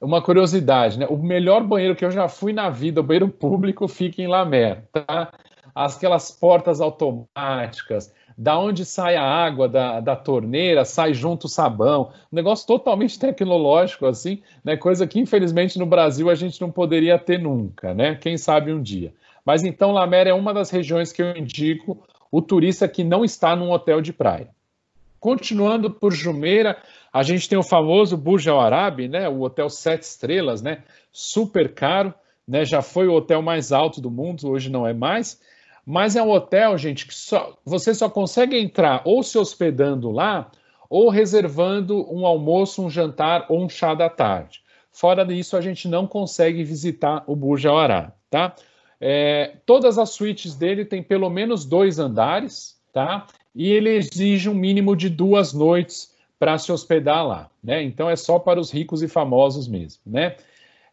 uma curiosidade, né? O melhor banheiro que eu já fui na vida, o banheiro público, fica em Lamer, tá? Aquelas portas automáticas, da onde sai a água da, da torneira, sai junto o sabão. Um negócio totalmente *laughs* tecnológico, assim, né? Coisa que, infelizmente, no Brasil a gente não poderia ter nunca, né? Quem sabe um dia. Mas então, Lamera é uma das regiões que eu indico o turista que não está num hotel de praia. Continuando por Jumeira, a gente tem o famoso Burj Al Arab, né? O hotel sete estrelas, né? Super caro, né? Já foi o hotel mais alto do mundo, hoje não é mais. Mas é um hotel, gente, que só, você só consegue entrar ou se hospedando lá ou reservando um almoço, um jantar ou um chá da tarde. Fora disso, a gente não consegue visitar o Burj Al Arab, tá? É, todas as suítes dele têm pelo menos dois andares, tá? E ele exige um mínimo de duas noites para se hospedar lá, né? Então é só para os ricos e famosos mesmo, né?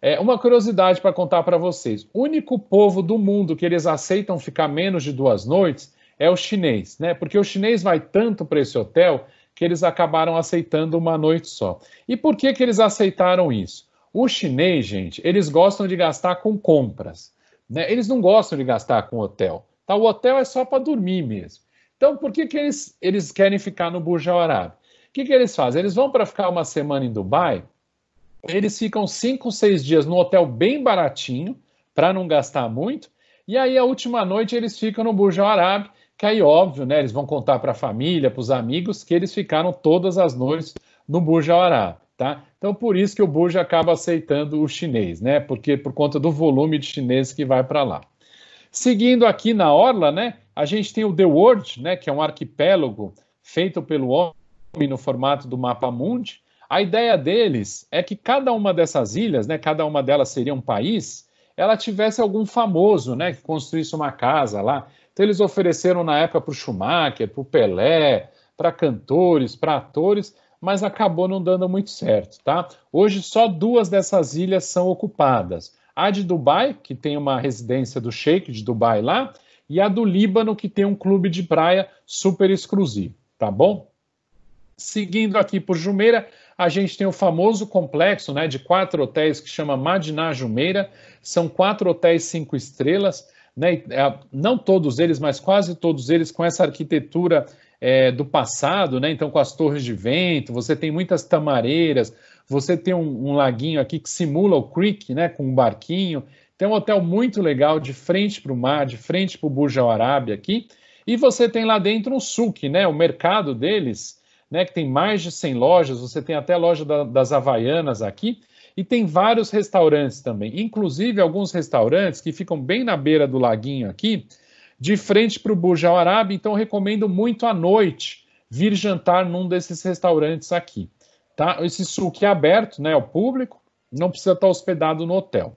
É, uma curiosidade para contar para vocês: o único povo do mundo que eles aceitam ficar menos de duas noites é o chinês, né? Porque o chinês vai tanto para esse hotel que eles acabaram aceitando uma noite só. E por que, que eles aceitaram isso? O chinês, gente, eles gostam de gastar com compras. Né? Eles não gostam de gastar com hotel. Tá? O hotel é só para dormir mesmo. Então, por que, que eles, eles querem ficar no Burj Al Arab? O que, que eles fazem? Eles vão para ficar uma semana em Dubai eles ficam cinco, seis dias no hotel bem baratinho, para não gastar muito. E aí, a última noite, eles ficam no Burj Al Arab, que aí, óbvio, né, eles vão contar para a família, para os amigos, que eles ficaram todas as noites no Burj Al Arab, tá? Então, por isso que o Burj acaba aceitando o chinês, né? Porque por conta do volume de chinês que vai para lá. Seguindo aqui na orla, né, a gente tem o The World, né, que é um arquipélago feito pelo homem no formato do mapa mundi, a ideia deles é que cada uma dessas ilhas, né, cada uma delas seria um país, ela tivesse algum famoso, né, que construísse uma casa lá. Então eles ofereceram na época para o Schumacher, para o Pelé, para cantores, para atores, mas acabou não dando muito certo, tá? Hoje só duas dessas ilhas são ocupadas: a de Dubai, que tem uma residência do Sheik de Dubai lá, e a do Líbano, que tem um clube de praia super exclusivo, tá bom? Seguindo aqui por Jumeira, a gente tem o famoso complexo né, de quatro hotéis que chama Madiná Jumeira. São quatro hotéis cinco estrelas, né, é, não todos eles, mas quase todos eles com essa arquitetura é, do passado, né, então com as torres de vento, você tem muitas tamareiras, você tem um, um laguinho aqui que simula o creek né, com um barquinho. Tem um hotel muito legal de frente para o mar, de frente para o Burj Al Arab aqui. E você tem lá dentro um suque, né? O mercado deles né, que tem mais de 100 lojas, você tem até a loja da, das Havaianas aqui, e tem vários restaurantes também, inclusive alguns restaurantes que ficam bem na beira do laguinho aqui, de frente para o Burj Al Arab, então recomendo muito à noite vir jantar num desses restaurantes aqui. Tá? Esse suque é aberto né, ao público, não precisa estar hospedado no hotel.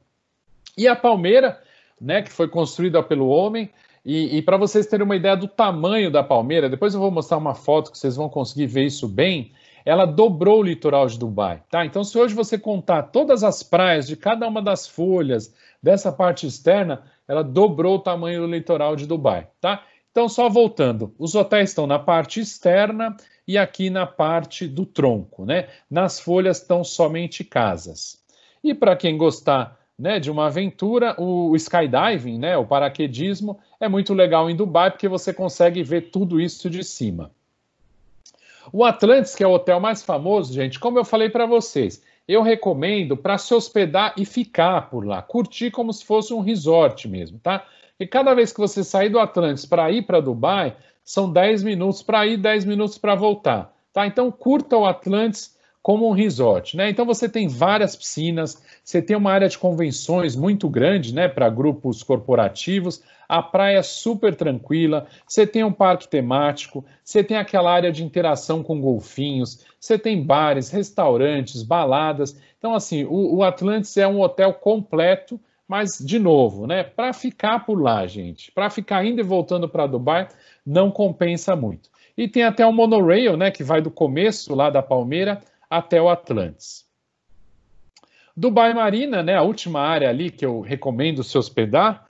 E a Palmeira, né, que foi construída pelo homem, e, e para vocês terem uma ideia do tamanho da palmeira, depois eu vou mostrar uma foto que vocês vão conseguir ver isso bem. Ela dobrou o litoral de Dubai, tá? Então, se hoje você contar todas as praias de cada uma das folhas dessa parte externa, ela dobrou o tamanho do litoral de Dubai, tá? Então, só voltando, os hotéis estão na parte externa e aqui na parte do tronco, né? Nas folhas estão somente casas. E para quem gostar né, de uma aventura, o skydiving, né, o paraquedismo, é muito legal em Dubai porque você consegue ver tudo isso de cima. O Atlantis, que é o hotel mais famoso, gente, como eu falei para vocês, eu recomendo para se hospedar e ficar por lá, curtir como se fosse um resort mesmo, tá? E cada vez que você sair do Atlantis para ir para Dubai, são 10 minutos para ir, 10 minutos para voltar, tá? Então curta o Atlantis, como um resort, né? Então você tem várias piscinas, você tem uma área de convenções muito grande, né, para grupos corporativos, a praia é super tranquila, você tem um parque temático, você tem aquela área de interação com golfinhos, você tem bares, restaurantes, baladas. Então assim, o, o Atlantis é um hotel completo, mas de novo, né, para ficar por lá, gente, para ficar indo e voltando para Dubai, não compensa muito. E tem até o um monorail, né, que vai do começo lá da Palmeira até o Atlantis. Dubai Marina, né, a última área ali que eu recomendo se hospedar,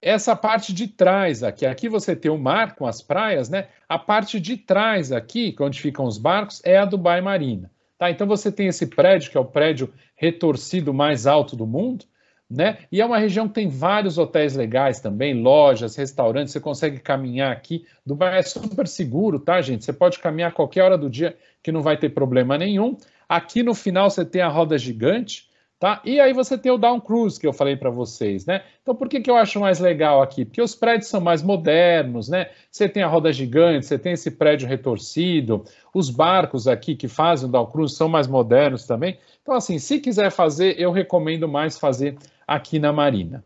essa parte de trás aqui, aqui você tem o mar com as praias, né? A parte de trás aqui, é onde ficam os barcos, é a Dubai Marina. Tá? Então você tem esse prédio, que é o prédio retorcido mais alto do mundo, né? E é uma região que tem vários hotéis legais também, lojas, restaurantes, você consegue caminhar aqui. Dubai é super seguro, tá, gente? Você pode caminhar qualquer hora do dia que não vai ter problema nenhum. Aqui no final você tem a roda gigante, tá? E aí você tem o down cruise que eu falei para vocês, né? Então por que, que eu acho mais legal aqui? Porque os prédios são mais modernos, né? Você tem a roda gigante, você tem esse prédio retorcido, os barcos aqui que fazem o down cruise são mais modernos também. Então assim, se quiser fazer, eu recomendo mais fazer aqui na Marina.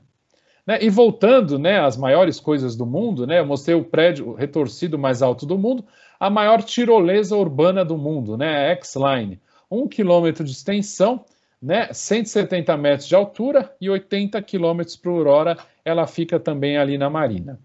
Né? E voltando né, às maiores coisas do mundo, né, eu mostrei o prédio retorcido mais alto do mundo, a maior tirolesa urbana do mundo, né, a X-Line. Um quilômetro de extensão, né, 170 metros de altura e 80 quilômetros por hora, ela fica também ali na Marina.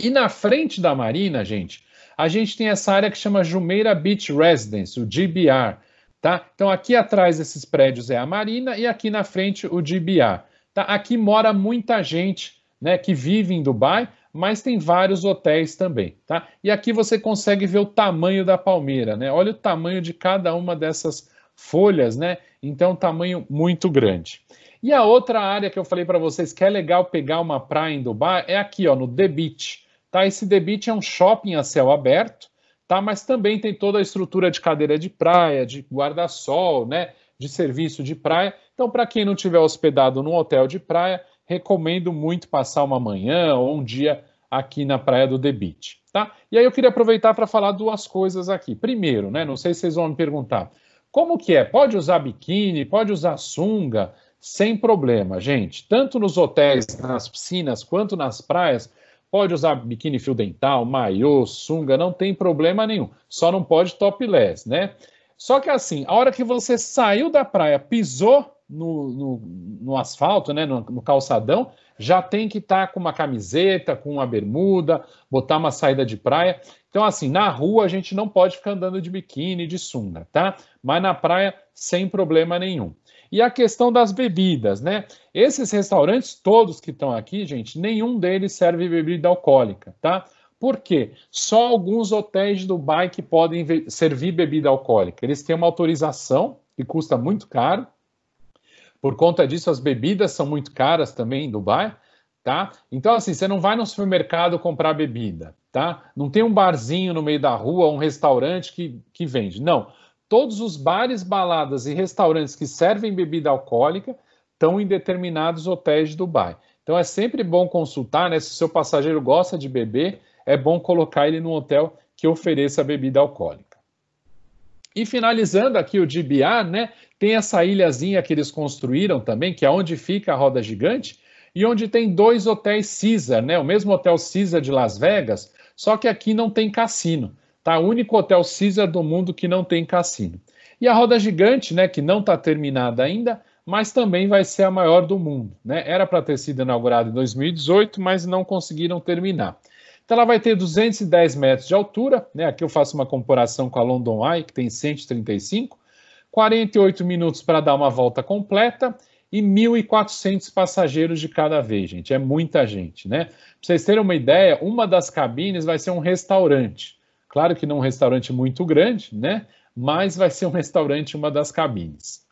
E na frente da Marina, gente, a gente tem essa área que chama Jumeira Beach Residence, o GBR. Tá? Então aqui atrás desses prédios é a Marina e aqui na frente o GBR. Tá, aqui mora muita gente né, que vive em Dubai, mas tem vários hotéis também, tá? E aqui você consegue ver o tamanho da palmeira, né? Olha o tamanho de cada uma dessas folhas, né? Então, é tamanho muito grande. E a outra área que eu falei para vocês que é legal pegar uma praia em Dubai é aqui, ó, no The Beach, tá? Esse The Beach é um shopping a céu aberto, tá? Mas também tem toda a estrutura de cadeira de praia, de guarda-sol, né? De serviço de praia então, para quem não tiver hospedado num hotel de praia, recomendo muito passar uma manhã ou um dia aqui na praia do The Beach, tá? E aí eu queria aproveitar para falar duas coisas aqui. Primeiro, né, não sei se vocês vão me perguntar, como que é? Pode usar biquíni, pode usar sunga, sem problema, gente. Tanto nos hotéis, nas piscinas, quanto nas praias, pode usar biquíni fio dental, maiô, sunga, não tem problema nenhum. Só não pode topless, né? Só que assim, a hora que você saiu da praia, pisou no, no, no asfalto, né, no, no, calçadão, já tem que estar tá com uma camiseta, com uma bermuda, botar uma saída de praia. Então, assim, na rua a gente não pode ficar andando de biquíni, de sunga, tá? Mas na praia, sem problema nenhum. E a questão das bebidas, né? Esses restaurantes todos que estão aqui, gente, nenhum deles serve bebida alcoólica, tá? Por quê? Só alguns hotéis do Dubai que podem servir bebida alcoólica. Eles têm uma autorização que custa muito caro por conta disso, as bebidas são muito caras também em Dubai, tá? Então, assim, você não vai no supermercado comprar bebida, tá? Não tem um barzinho no meio da rua, um restaurante que, que vende. Não. Todos os bares, baladas e restaurantes que servem bebida alcoólica estão em determinados hotéis de Dubai. Então é sempre bom consultar, né? Se o seu passageiro gosta de beber, é bom colocar ele num hotel que ofereça bebida alcoólica. E finalizando aqui o DBA, né? Tem essa ilhazinha que eles construíram também, que é onde fica a roda gigante, e onde tem dois hotéis Caesar, né? O mesmo hotel Caesar de Las Vegas, só que aqui não tem cassino, tá? O único hotel Caesar do mundo que não tem cassino. E a roda gigante, né, que não está terminada ainda, mas também vai ser a maior do mundo, né? Era para ter sido inaugurada em 2018, mas não conseguiram terminar. Então ela vai ter 210 metros de altura, né? Aqui eu faço uma comparação com a London Eye, que tem 135, 48 minutos para dar uma volta completa e 1.400 passageiros de cada vez, gente. É muita gente, né? Para vocês terem uma ideia, uma das cabines vai ser um restaurante. Claro que não um restaurante muito grande, né? Mas vai ser um restaurante uma das cabines.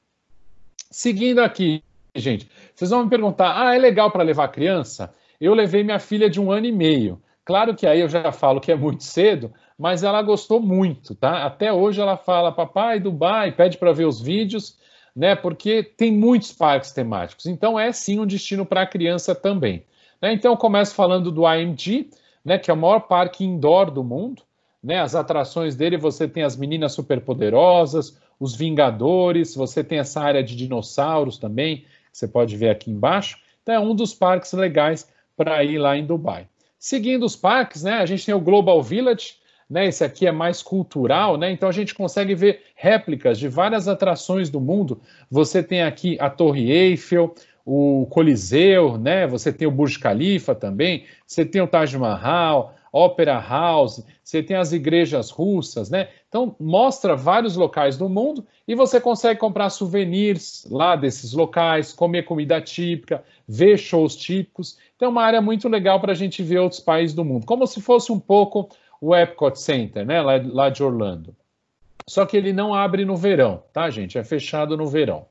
Seguindo aqui, gente, vocês vão me perguntar: ah, é legal para levar criança? Eu levei minha filha de um ano e meio. Claro que aí eu já falo que é muito cedo, mas ela gostou muito, tá? Até hoje ela fala, papai, Dubai, pede para ver os vídeos, né? Porque tem muitos parques temáticos. Então é sim um destino para a criança também. Né? Então eu começo falando do IMG, né? Que é o maior parque indoor do mundo. Né, as atrações dele, você tem as meninas superpoderosas, os Vingadores, você tem essa área de dinossauros também, que você pode ver aqui embaixo. Então é um dos parques legais para ir lá em Dubai. Seguindo os parques, né, a gente tem o Global Village, né? Esse aqui é mais cultural, né? Então a gente consegue ver réplicas de várias atrações do mundo. Você tem aqui a Torre Eiffel, o Coliseu, né? Você tem o Burj Khalifa também, você tem o Taj Mahal, Opera House, você tem as igrejas russas, né? Então mostra vários locais do mundo e você consegue comprar souvenirs lá desses locais, comer comida típica, ver shows típicos. Então é uma área muito legal para a gente ver outros países do mundo, como se fosse um pouco o Epcot Center, né, lá, lá de Orlando. Só que ele não abre no verão, tá, gente? É fechado no verão.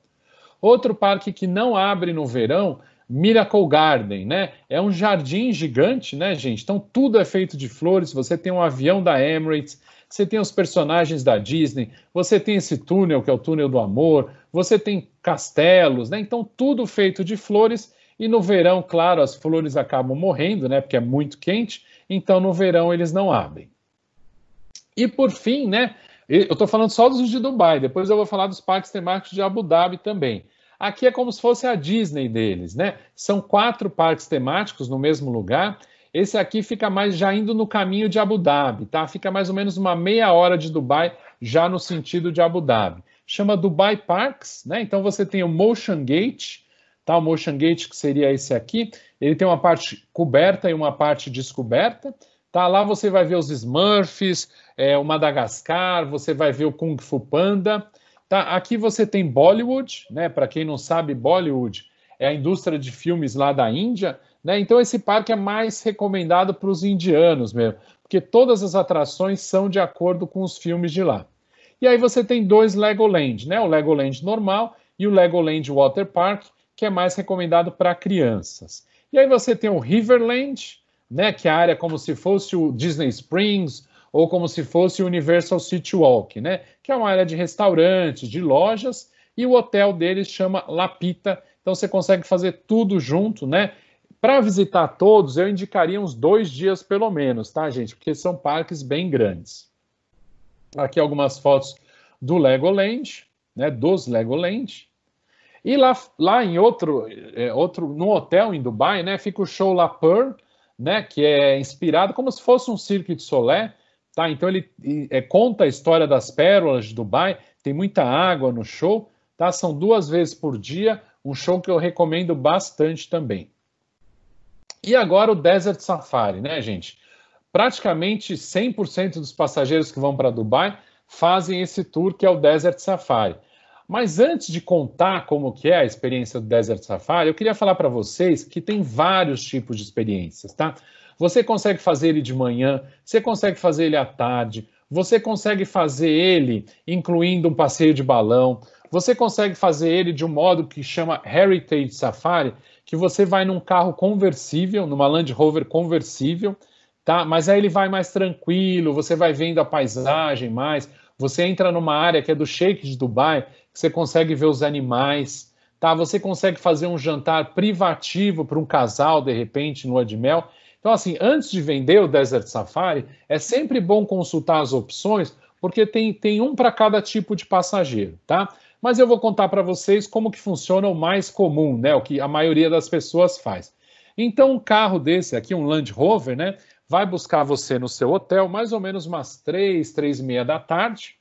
Outro parque que não abre no verão, Miracle Garden, né? É um jardim gigante, né, gente? Então tudo é feito de flores. Você tem um avião da Emirates, você tem os personagens da Disney, você tem esse túnel que é o túnel do amor, você tem castelos, né? Então tudo feito de flores. E no verão, claro, as flores acabam morrendo, né? Porque é muito quente então no verão eles não abrem. E por fim, né? Eu estou falando só dos de Dubai, depois eu vou falar dos parques temáticos de Abu Dhabi também. Aqui é como se fosse a Disney deles, né? São quatro parques temáticos no mesmo lugar. Esse aqui fica mais já indo no caminho de Abu Dhabi, tá? Fica mais ou menos uma meia hora de Dubai já no sentido de Abu Dhabi. Chama Dubai Parks, né? Então você tem o Motion Gate, Tá? O motion gate, que seria esse aqui, ele tem uma parte coberta e uma parte descoberta. Tá? Lá você vai ver os Smurfs, é, o Madagascar, você vai ver o Kung Fu Panda. Tá? Aqui você tem Bollywood, né? para quem não sabe, Bollywood é a indústria de filmes lá da Índia. Né? Então esse parque é mais recomendado para os indianos mesmo, porque todas as atrações são de acordo com os filmes de lá. E aí você tem dois Legoland, né? O Legoland normal e o Legoland Water Park, que é mais recomendado para crianças. E aí você tem o Riverland, né, que é a área como se fosse o Disney Springs ou como se fosse o Universal City Walk, né, que é uma área de restaurantes, de lojas, e o hotel deles chama Lapita. Então você consegue fazer tudo junto, né? Para visitar todos, eu indicaria uns dois dias pelo menos, tá, gente? Porque são parques bem grandes. Aqui algumas fotos do Legoland, né? Dos Legoland. E lá, lá em outro, é, outro, no hotel em Dubai, né, fica o show La Pearl, né, que é inspirado como se fosse um Cirque de Solé, tá? Então ele é, conta a história das pérolas de Dubai, tem muita água no show, tá? São duas vezes por dia, um show que eu recomendo bastante também. E agora o Desert Safari, né, gente? Praticamente 100% dos passageiros que vão para Dubai fazem esse tour que é o Desert Safari. Mas antes de contar como que é a experiência do Desert Safari, eu queria falar para vocês que tem vários tipos de experiências, tá? Você consegue fazer ele de manhã, você consegue fazer ele à tarde, você consegue fazer ele incluindo um passeio de balão, você consegue fazer ele de um modo que chama Heritage Safari, que você vai num carro conversível, numa Land Rover conversível, tá? Mas aí ele vai mais tranquilo, você vai vendo a paisagem mais, você entra numa área que é do Sheikh de Dubai, você consegue ver os animais, tá? Você consegue fazer um jantar privativo para um casal, de repente, no Admel. Então, assim, antes de vender o Desert Safari, é sempre bom consultar as opções, porque tem, tem um para cada tipo de passageiro, tá? Mas eu vou contar para vocês como que funciona o mais comum, né? O que a maioria das pessoas faz. Então, um carro desse aqui, um Land Rover, né? Vai buscar você no seu hotel mais ou menos umas três, três e meia da tarde.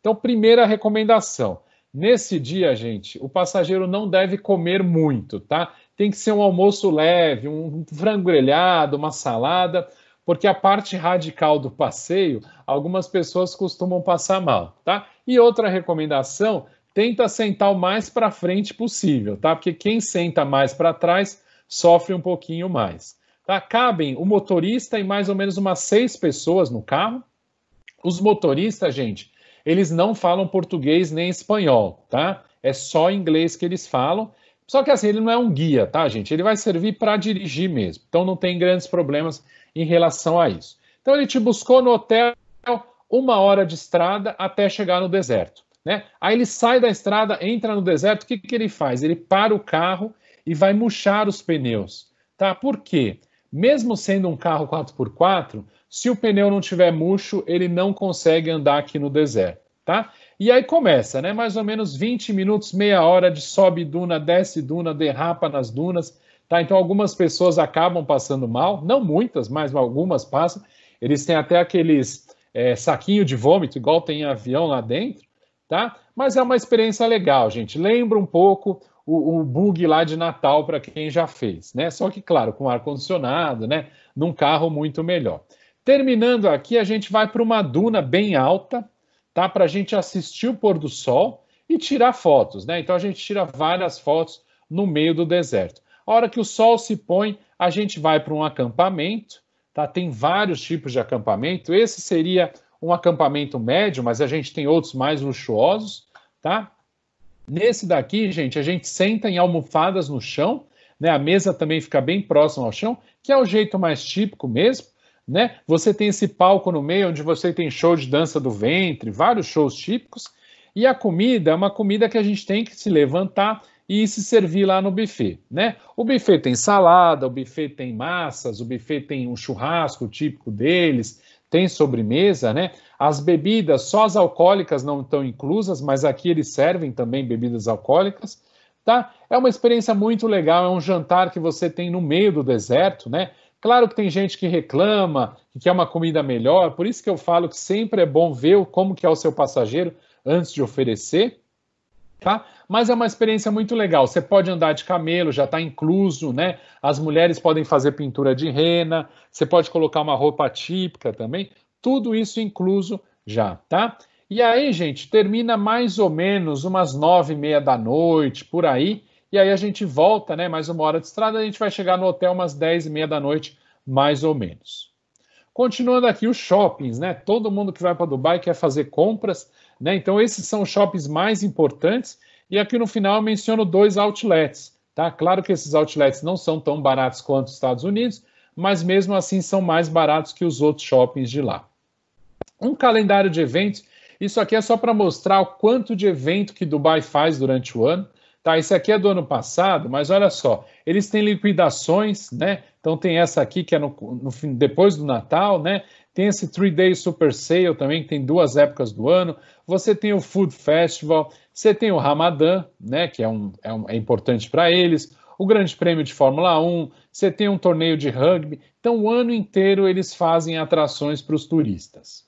Então, primeira recomendação Nesse dia, gente, o passageiro não deve comer muito, tá? Tem que ser um almoço leve, um frango grelhado, uma salada, porque a parte radical do passeio, algumas pessoas costumam passar mal, tá? E outra recomendação, tenta sentar o mais para frente possível, tá? Porque quem senta mais para trás sofre um pouquinho mais. Tá? Cabem o motorista e mais ou menos umas seis pessoas no carro. Os motoristas, gente, eles não falam português nem espanhol, tá? É só inglês que eles falam. Só que assim, ele não é um guia, tá, gente? Ele vai servir para dirigir mesmo. Então não tem grandes problemas em relação a isso. Então ele te buscou no hotel, uma hora de estrada até chegar no deserto. Né? Aí ele sai da estrada, entra no deserto, o que, que ele faz? Ele para o carro e vai murchar os pneus. Tá? Por quê? Mesmo sendo um carro 4x4, se o pneu não tiver murcho, ele não consegue andar aqui no deserto, tá? E aí começa, né? Mais ou menos 20 minutos, meia hora de sobe duna, desce duna, derrapa nas dunas, tá? Então algumas pessoas acabam passando mal, não muitas, mas algumas passam. Eles têm até aqueles é, saquinho de vômito, igual tem avião lá dentro, tá? Mas é uma experiência legal, gente. Lembra um pouco o, o bug lá de Natal para quem já fez, né? Só que, claro, com ar-condicionado, né? Num carro muito melhor. Terminando aqui, a gente vai para uma duna bem alta, tá? Para a gente assistir o pôr do sol e tirar fotos, né? Então a gente tira várias fotos no meio do deserto. A hora que o sol se põe, a gente vai para um acampamento, tá? Tem vários tipos de acampamento. Esse seria um acampamento médio, mas a gente tem outros mais luxuosos, tá? Nesse daqui, gente, a gente senta em almofadas no chão, né? A mesa também fica bem próxima ao chão, que é o jeito mais típico mesmo né? Você tem esse palco no meio onde você tem show de dança do ventre, vários shows típicos, e a comida é uma comida que a gente tem que se levantar e se servir lá no buffet, né? O buffet tem salada, o buffet tem massas, o buffet tem um churrasco típico deles, tem sobremesa, né? As bebidas, só as alcoólicas não estão inclusas, mas aqui eles servem também bebidas alcoólicas, tá? É uma experiência muito legal, é um jantar que você tem no meio do deserto, né? Claro que tem gente que reclama, que quer uma comida melhor, por isso que eu falo que sempre é bom ver como que é o seu passageiro antes de oferecer, tá? Mas é uma experiência muito legal. Você pode andar de camelo, já está incluso, né? As mulheres podem fazer pintura de rena, você pode colocar uma roupa típica também, tudo isso incluso já, tá? E aí, gente, termina mais ou menos umas nove e meia da noite, por aí. E aí a gente volta, né? Mais uma hora de estrada, a gente vai chegar no hotel umas 10 e meia da noite, mais ou menos. Continuando aqui, os shoppings, né? Todo mundo que vai para Dubai quer fazer compras, né? Então, esses são os shoppings mais importantes. E aqui no final eu menciono dois outlets, tá? Claro que esses outlets não são tão baratos quanto os Estados Unidos, mas mesmo assim são mais baratos que os outros shoppings de lá. Um calendário de eventos, isso aqui é só para mostrar o quanto de evento que Dubai faz durante o ano. Tá, esse aqui é do ano passado, mas olha só, eles têm liquidações, né? Então tem essa aqui que é no, no fim, depois do Natal, né? Tem esse Three Day Super Sale também, que tem duas épocas do ano. Você tem o Food Festival, você tem o Ramadã, né? Que é, um, é, um, é importante para eles. O Grande Prêmio de Fórmula 1, você tem um torneio de rugby. Então, o ano inteiro eles fazem atrações para os turistas.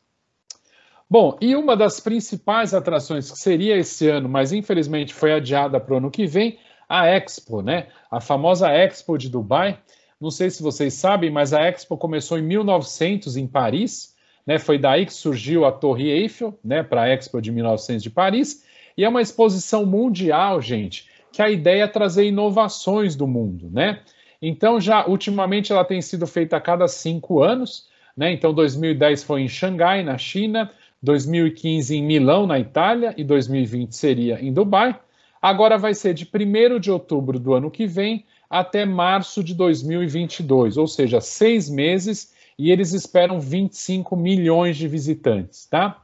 Bom, e uma das principais atrações que seria esse ano, mas infelizmente foi adiada para o ano que vem, a Expo, né? A famosa Expo de Dubai. Não sei se vocês sabem, mas a Expo começou em 1900 em Paris, né? Foi daí que surgiu a Torre Eiffel, né? Para a Expo de 1900 de Paris. E é uma exposição mundial, gente, que a ideia é trazer inovações do mundo, né? Então, já ultimamente ela tem sido feita a cada cinco anos, né? Então, 2010 foi em Xangai, na China, 2015 em Milão, na Itália, e 2020 seria em Dubai. Agora vai ser de 1 de outubro do ano que vem até março de 2022, ou seja, seis meses, e eles esperam 25 milhões de visitantes, tá?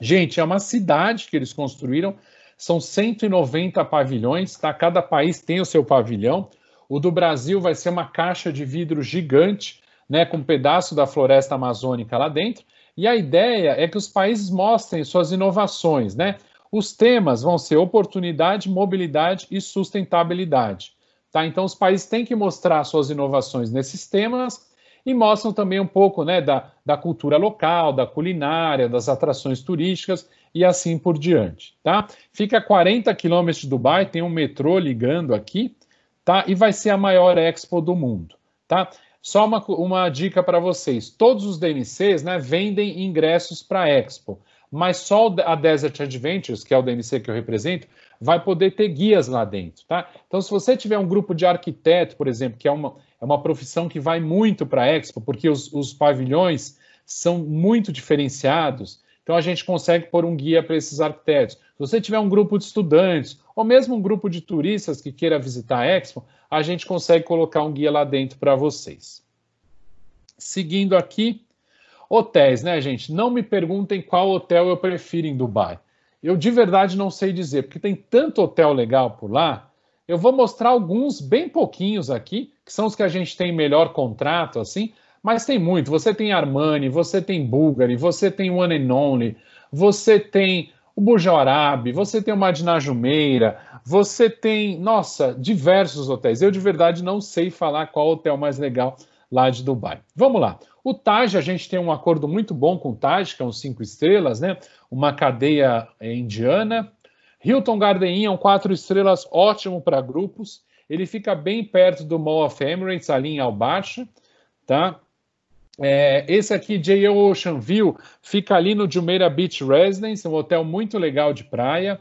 Gente, é uma cidade que eles construíram, são 190 pavilhões, tá? Cada país tem o seu pavilhão. O do Brasil vai ser uma caixa de vidro gigante, né, com um pedaço da floresta amazônica lá dentro. E a ideia é que os países mostrem suas inovações, né? Os temas vão ser oportunidade, mobilidade e sustentabilidade. Tá? Então, os países têm que mostrar suas inovações nesses temas e mostram também um pouco né, da, da cultura local, da culinária, das atrações turísticas e assim por diante. Tá? Fica a 40 quilômetros de Dubai, tem um metrô ligando aqui, tá? e vai ser a maior expo do mundo. Tá? Só uma, uma dica para vocês: todos os DMCs né, vendem ingressos para a Expo, mas só a Desert Adventures, que é o DMC que eu represento, vai poder ter guias lá dentro. Tá? Então, se você tiver um grupo de arquiteto, por exemplo, que é uma, é uma profissão que vai muito para a Expo, porque os, os pavilhões são muito diferenciados, então a gente consegue pôr um guia para esses arquitetos. Se você tiver um grupo de estudantes ou mesmo um grupo de turistas que queira visitar a Expo, a gente consegue colocar um guia lá dentro para vocês. Seguindo aqui, hotéis, né, gente? Não me perguntem qual hotel eu prefiro em Dubai. Eu de verdade não sei dizer, porque tem tanto hotel legal por lá. Eu vou mostrar alguns bem pouquinhos aqui, que são os que a gente tem melhor contrato, assim, mas tem muito. Você tem Armani, você tem Bulgari, você tem One and Only, você tem o Bujarabe, você tem o Madiná Jumeira, você tem, nossa, diversos hotéis. Eu de verdade não sei falar qual hotel mais legal lá de Dubai. Vamos lá. O Taj, a gente tem um acordo muito bom com o Taj, que é um cinco estrelas, né? Uma cadeia é, indiana. Hilton Garden Inn é um quatro estrelas ótimo para grupos. Ele fica bem perto do Mall of Emirates, ali em Albacha, tá? É, esse aqui, J.O. Ocean View, fica ali no Jumeirah Beach Residence, um hotel muito legal de praia.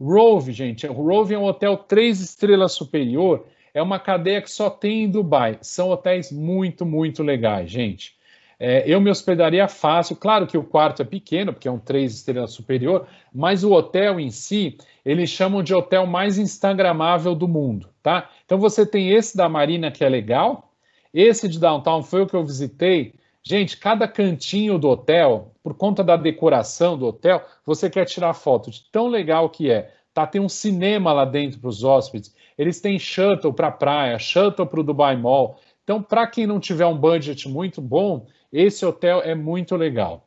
Rove, gente, o Rove é um hotel três estrelas superior, é uma cadeia que só tem em Dubai. São hotéis muito, muito legais, gente. É, eu me hospedaria fácil. Claro que o quarto é pequeno, porque é um três estrelas superior, mas o hotel em si, eles chamam de hotel mais instagramável do mundo, tá? Então você tem esse da Marina, que é legal, esse de downtown foi o que eu visitei. Gente, cada cantinho do hotel, por conta da decoração do hotel, você quer tirar foto de tão legal que é. Tá, tem um cinema lá dentro para os hóspedes. Eles têm shuttle para a praia, shuttle para o Dubai Mall. Então, para quem não tiver um budget muito bom, esse hotel é muito legal.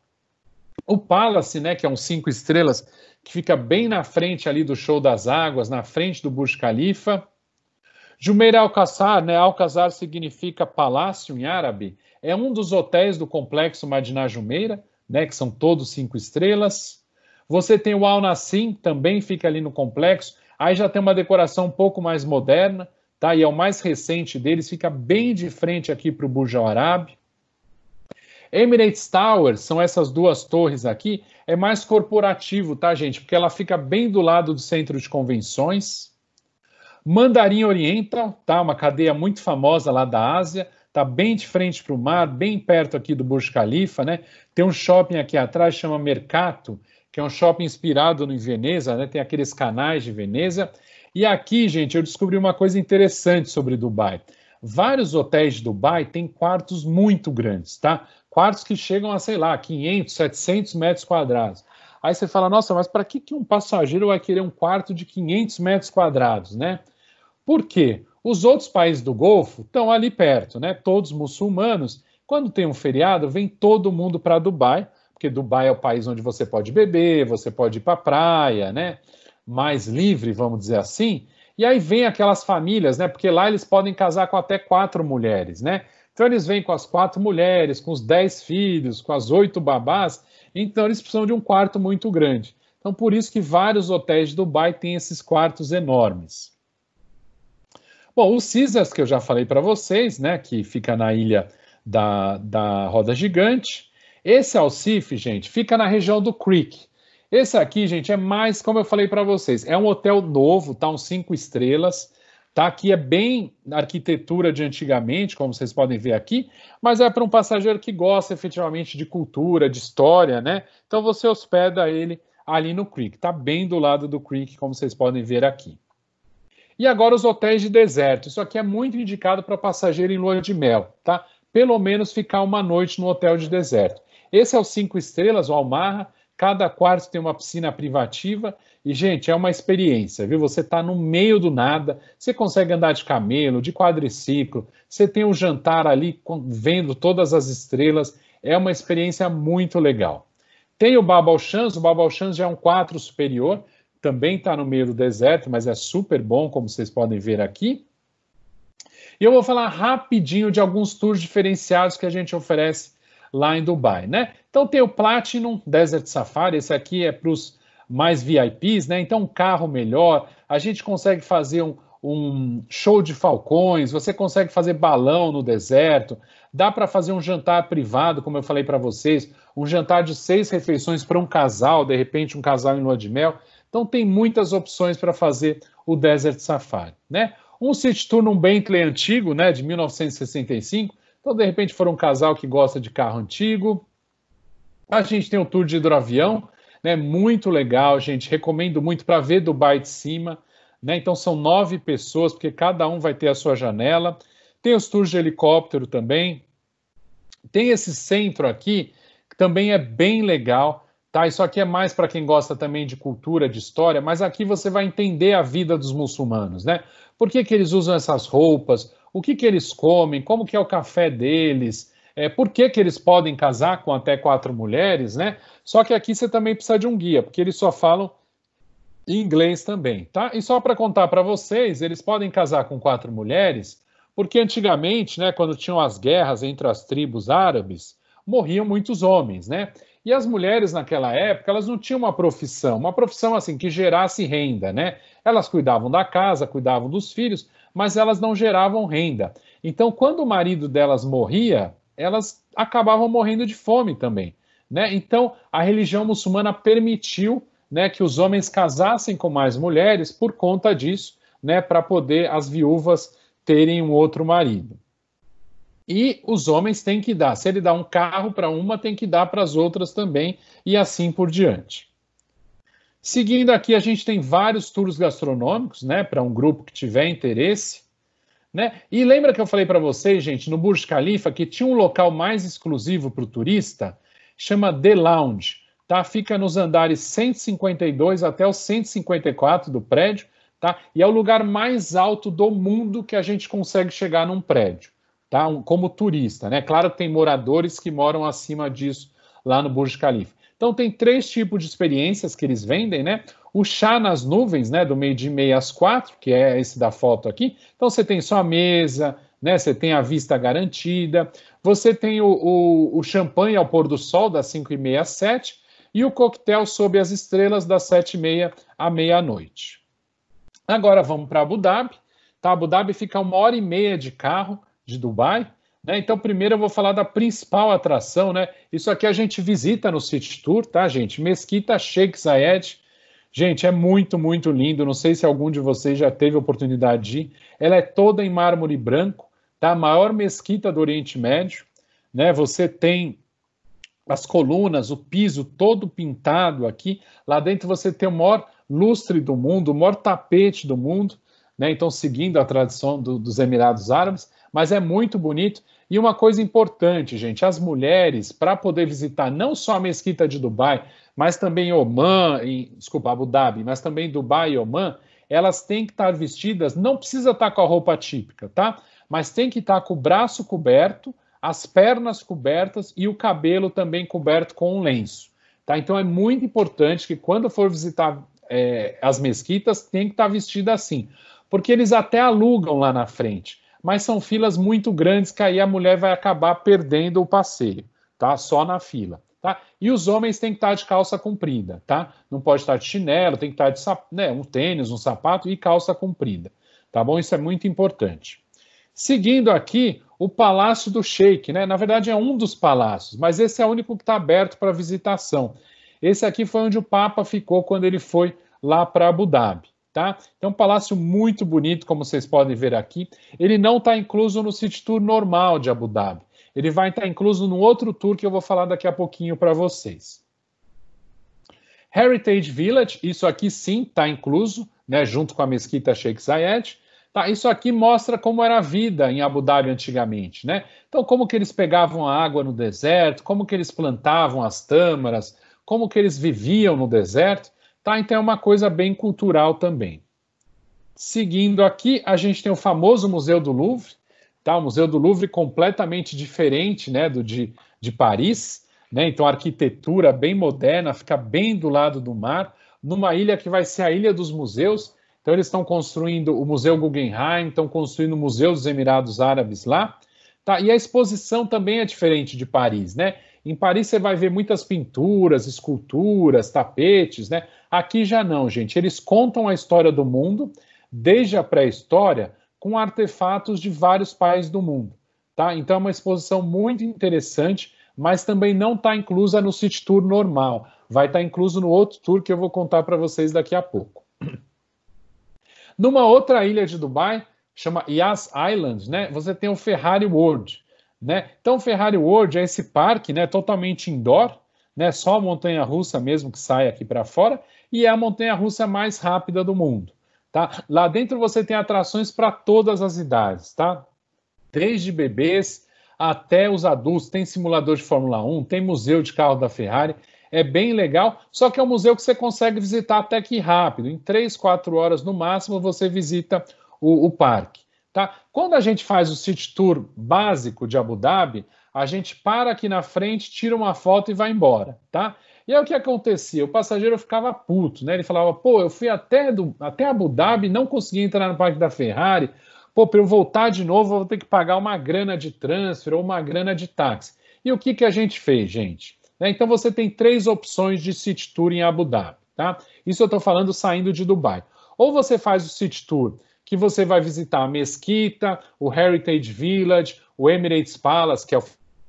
O Palace, né, que é um cinco estrelas, que fica bem na frente ali do Show das Águas, na frente do Burj Khalifa, Jumeirah Alcazar, né? Alcazar significa palácio em árabe. É um dos hotéis do complexo Madiná Jumeira, né? Que são todos cinco estrelas. Você tem o Al Nassim, também fica ali no complexo. Aí já tem uma decoração um pouco mais moderna, tá? E é o mais recente deles, fica bem de frente aqui para o Burj Al Arab. Emirates Tower, são essas duas torres aqui, é mais corporativo, tá, gente? Porque ela fica bem do lado do centro de convenções. Mandarim Oriental, tá? Uma cadeia muito famosa lá da Ásia, tá bem de frente para o mar, bem perto aqui do Burj Khalifa, né? Tem um shopping aqui atrás, chama Mercato, que é um shopping inspirado em Veneza, né? Tem aqueles canais de Veneza. E aqui, gente, eu descobri uma coisa interessante sobre Dubai. Vários hotéis de Dubai têm quartos muito grandes, tá? Quartos que chegam a, sei lá, 500, 700 metros quadrados. Aí você fala, nossa, mas para que, que um passageiro vai querer um quarto de 500 metros quadrados, né? Por quê? Os outros países do Golfo estão ali perto, né? Todos muçulmanos. Quando tem um feriado, vem todo mundo para Dubai, porque Dubai é o país onde você pode beber, você pode ir para a praia, né? Mais livre, vamos dizer assim. E aí vem aquelas famílias, né? Porque lá eles podem casar com até quatro mulheres, né? Então eles vêm com as quatro mulheres, com os dez filhos, com as oito babás. Então eles precisam de um quarto muito grande. Então por isso que vários hotéis de Dubai têm esses quartos enormes. Bom, o Cisas, que eu já falei para vocês, né, que fica na ilha da, da Roda Gigante. Esse Alcif, gente, fica na região do Creek. Esse aqui, gente, é mais, como eu falei para vocês, é um hotel novo, tá? um cinco estrelas, tá? Aqui é bem arquitetura de antigamente, como vocês podem ver aqui, mas é para um passageiro que gosta efetivamente de cultura, de história, né? Então você hospeda ele ali no Creek, tá bem do lado do Creek, como vocês podem ver aqui. E agora os hotéis de deserto. Isso aqui é muito indicado para passageiro em lua de mel, tá? Pelo menos ficar uma noite no hotel de deserto. Esse é o Cinco Estrelas, o Almarra. Cada quarto tem uma piscina privativa. E, gente, é uma experiência, viu? Você está no meio do nada, você consegue andar de camelo, de quadriciclo, você tem um jantar ali vendo todas as estrelas. É uma experiência muito legal. Tem o Babal Chans, o Babal Chans já é um 4 superior, também está no meio do deserto, mas é super bom, como vocês podem ver aqui. E eu vou falar rapidinho de alguns tours diferenciados que a gente oferece lá em Dubai, né? Então tem o Platinum Desert Safari, esse aqui é para os mais VIPs, né? Então um carro melhor, a gente consegue fazer um, um show de falcões, você consegue fazer balão no deserto, dá para fazer um jantar privado, como eu falei para vocês, um jantar de seis refeições para um casal, de repente um casal em lua de mel. Então tem muitas opções para fazer o Desert Safari, né? Um City Tour num Bentley antigo, né, de 1965. Então de repente for um casal que gosta de carro antigo. A gente tem o tour de hidroavião, né? Muito legal, gente. Recomendo muito para ver Dubai de cima, né? Então são nove pessoas, porque cada um vai ter a sua janela. Tem os tours de helicóptero também. Tem esse centro aqui, que também é bem legal Tá? Isso aqui é mais para quem gosta também de cultura, de história, mas aqui você vai entender a vida dos muçulmanos, né? Por que, que eles usam essas roupas? O que, que eles comem? Como que é o café deles? É, por que, que eles podem casar com até quatro mulheres, né? Só que aqui você também precisa de um guia, porque eles só falam inglês também, tá? E só para contar para vocês, eles podem casar com quatro mulheres, porque antigamente, né, quando tinham as guerras entre as tribos árabes, morriam muitos homens, né? E as mulheres naquela época, elas não tinham uma profissão, uma profissão assim que gerasse renda, né? Elas cuidavam da casa, cuidavam dos filhos, mas elas não geravam renda. Então, quando o marido delas morria, elas acabavam morrendo de fome também, né? Então, a religião muçulmana permitiu, né, que os homens casassem com mais mulheres por conta disso, né, para poder as viúvas terem um outro marido. E os homens têm que dar. Se ele dá um carro para uma, tem que dar para as outras também, e assim por diante. Seguindo aqui, a gente tem vários tours gastronômicos, né, para um grupo que tiver interesse, né? E lembra que eu falei para vocês, gente, no Burj Khalifa, que tinha um local mais exclusivo para o turista, chama The Lounge, tá? Fica nos andares 152 até os 154 do prédio, tá? E é o lugar mais alto do mundo que a gente consegue chegar num prédio tá? Um, como turista, né? Claro que tem moradores que moram acima disso lá no Burj Khalifa. Então tem três tipos de experiências que eles vendem, né? O chá nas nuvens, né? Do meio de meia às quatro, que é esse da foto aqui. Então você tem só mesa, né? Você tem a vista garantida. Você tem o, o, o champanhe ao pôr do sol das cinco e meia às sete e o coquetel sob as estrelas das sete e meia à meia-noite. Agora vamos para Abu Dhabi. Tá? Abu Dhabi fica uma hora e meia de carro de Dubai. Né? Então, primeiro eu vou falar da principal atração, né? Isso aqui a gente visita no City Tour, tá, gente? Mesquita Sheikh Zayed. Gente, é muito, muito lindo. Não sei se algum de vocês já teve oportunidade de ir. Ela é toda em mármore branco, tá? A maior mesquita do Oriente Médio, né? Você tem as colunas, o piso todo pintado aqui. Lá dentro você tem o maior lustre do mundo, o maior tapete do mundo, né? Então, seguindo a tradição do, dos Emirados Árabes mas é muito bonito. E uma coisa importante, gente, as mulheres, para poder visitar não só a mesquita de Dubai, mas também Oman, em, desculpa, Abu Dhabi, mas também Dubai e Oman, elas têm que estar vestidas, não precisa estar com a roupa típica, tá? Mas tem que estar com o braço coberto, as pernas cobertas e o cabelo também coberto com um lenço, tá? Então é muito importante que quando for visitar é, as mesquitas, tem que estar vestida assim, porque eles até alugam lá na frente mas são filas muito grandes que aí a mulher vai acabar perdendo o passeio, tá? Só na fila. Tá? E os homens têm que estar de calça comprida, tá? Não pode estar de chinelo, tem que estar de né, um tênis, um sapato e calça comprida, tá bom? Isso é muito importante. Seguindo aqui, o Palácio do Sheik, né? Na verdade é um dos palácios, mas esse é o único que está aberto para visitação. Esse aqui foi onde o Papa ficou quando ele foi lá para Abu Dhabi tá? Então, um palácio muito bonito, como vocês podem ver aqui. Ele não está incluso no City Tour normal de Abu Dhabi. Ele vai estar tá incluso no outro tour que eu vou falar daqui a pouquinho para vocês. Heritage Village, isso aqui sim está incluso, né, junto com a mesquita Sheikh Zayed. Tá, isso aqui mostra como era a vida em Abu Dhabi antigamente, né? Então, como que eles pegavam a água no deserto, como que eles plantavam as tâmaras, como que eles viviam no deserto. Tá? Então é uma coisa bem cultural também. Seguindo aqui, a gente tem o famoso Museu do Louvre, tá? O Museu do Louvre completamente diferente, né, do de, de Paris, né? Então arquitetura bem moderna, fica bem do lado do mar, numa ilha que vai ser a Ilha dos Museus. Então eles estão construindo o Museu Guggenheim, estão construindo o Museu dos Emirados Árabes lá, tá? E a exposição também é diferente de Paris, né? Em Paris você vai ver muitas pinturas, esculturas, tapetes, né? Aqui já não, gente. Eles contam a história do mundo, desde a pré-história, com artefatos de vários países do mundo. Tá? Então é uma exposição muito interessante, mas também não está inclusa no City Tour normal. Vai estar tá incluso no outro tour que eu vou contar para vocês daqui a pouco. *clears throat* Numa outra ilha de Dubai, chama Yas Island, né? Você tem o Ferrari World, né? Então, o Ferrari World é esse parque, né? Totalmente indoor, né? Só a montanha russa mesmo que sai aqui para fora e é a montanha-russa mais rápida do mundo. Tá? Lá dentro você tem atrações para todas as idades, tá? Desde bebês até os adultos, tem simulador de Fórmula 1, tem museu de carro da Ferrari, é bem legal, só que é um museu que você consegue visitar até que rápido, em 3, 4 horas no máximo você visita o, o parque. Tá? Quando a gente faz o City Tour básico de Abu Dhabi, a gente para aqui na frente, tira uma foto e vai embora, tá? E aí o que acontecia? O passageiro ficava puto, né? Ele falava, pô, eu fui até, do, até Abu Dhabi, não consegui entrar no parque da Ferrari, pô, para eu voltar de novo, eu vou ter que pagar uma grana de transfer ou uma grana de táxi. E o que, que a gente fez, gente? Né? Então você tem três opções de City Tour em Abu Dhabi, tá? Isso eu estou falando saindo de Dubai. Ou você faz o City Tour, que você vai visitar a Mesquita, o Heritage Village, o Emirates Palace, que é o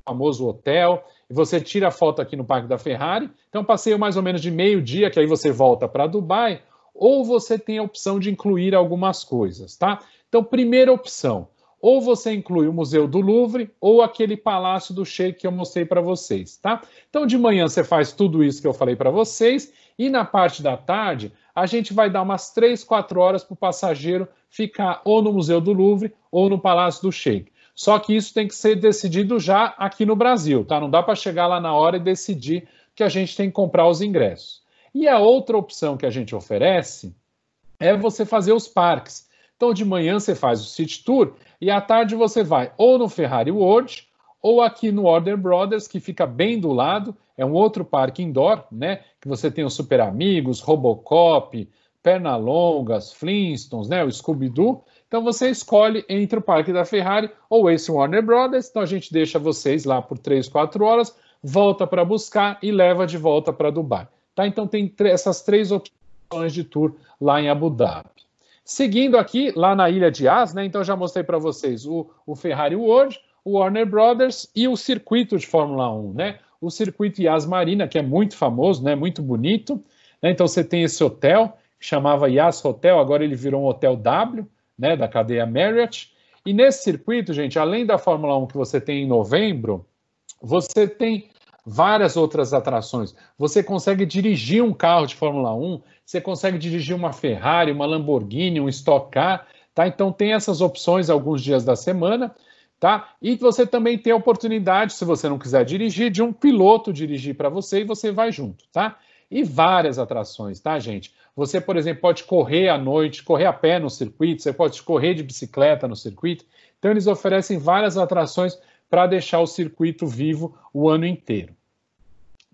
famoso hotel, e você tira a foto aqui no Parque da Ferrari. Então, passeio mais ou menos de meio-dia, que aí você volta para Dubai, ou você tem a opção de incluir algumas coisas, tá? Então, primeira opção, ou você inclui o Museu do Louvre ou aquele Palácio do Sheik que eu mostrei para vocês, tá? Então, de manhã você faz tudo isso que eu falei para vocês e na parte da tarde a gente vai dar umas 3, 4 horas para o passageiro ficar ou no Museu do Louvre ou no Palácio do Sheik. Só que isso tem que ser decidido já aqui no Brasil, tá? Não dá para chegar lá na hora e decidir que a gente tem que comprar os ingressos. E a outra opção que a gente oferece é você fazer os parques. Então, de manhã você faz o City Tour e à tarde você vai ou no Ferrari World ou aqui no Warner Brothers, que fica bem do lado, é um outro parque indoor, né? Que você tem os Super Amigos, Robocop, Pernalongas, Flintstones, né? O Scooby-Doo. Então você escolhe entre o parque da Ferrari ou esse Warner Brothers. Então a gente deixa vocês lá por 3, 4 horas, volta para buscar e leva de volta para Dubai. Tá? Então tem essas três opções de tour lá em Abu Dhabi. Seguindo aqui, lá na Ilha de As, né? Então já mostrei para vocês o, o Ferrari World, o Warner Brothers e o circuito de Fórmula 1, né? O circuito Yas Marina, que é muito famoso, né? Muito bonito. Né? Então você tem esse hotel, que chamava Yas Hotel, agora ele virou um Hotel W né, da cadeia Marriott. E nesse circuito, gente, além da Fórmula 1 que você tem em novembro, você tem várias outras atrações. Você consegue dirigir um carro de Fórmula 1, você consegue dirigir uma Ferrari, uma Lamborghini, um Stock Car, tá? Então tem essas opções alguns dias da semana, tá? E você também tem a oportunidade, se você não quiser dirigir, de um piloto dirigir para você e você vai junto, tá? e várias atrações, tá, gente? Você, por exemplo, pode correr à noite, correr a pé no circuito, você pode correr de bicicleta no circuito. Então, eles oferecem várias atrações para deixar o circuito vivo o ano inteiro.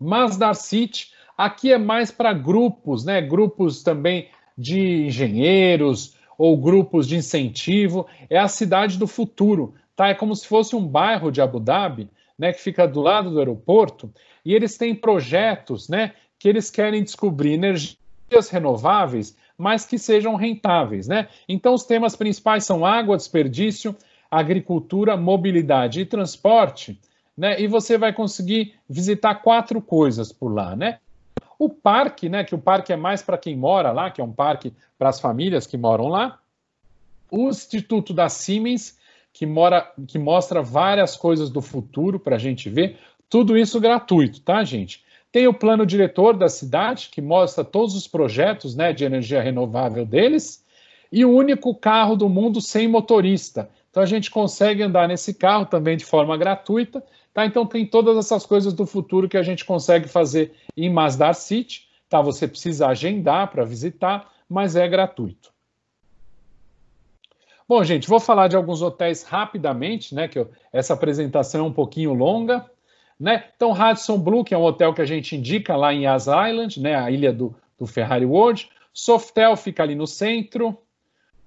Masdar City, aqui é mais para grupos, né? Grupos também de engenheiros ou grupos de incentivo. É a cidade do futuro, tá? É como se fosse um bairro de Abu Dhabi, né? Que fica do lado do aeroporto e eles têm projetos, né? que eles querem descobrir energias renováveis, mas que sejam rentáveis, né? Então os temas principais são água, desperdício, agricultura, mobilidade e transporte, né? E você vai conseguir visitar quatro coisas por lá, né? O parque, né? Que o parque é mais para quem mora lá, que é um parque para as famílias que moram lá. O Instituto da Siemens, que, mora, que mostra várias coisas do futuro para a gente ver. Tudo isso gratuito, tá, gente? Tem o plano diretor da cidade, que mostra todos os projetos né, de energia renovável deles, e o único carro do mundo sem motorista. Então a gente consegue andar nesse carro também de forma gratuita. Tá? Então tem todas essas coisas do futuro que a gente consegue fazer em Masdar City. Tá? Você precisa agendar para visitar, mas é gratuito. Bom, gente, vou falar de alguns hotéis rapidamente, né? Que eu, essa apresentação é um pouquinho longa. Né? Então, Radisson Blue, que é um hotel que a gente indica lá em Yas Island, né, a ilha do, do Ferrari World. Softel fica ali no centro.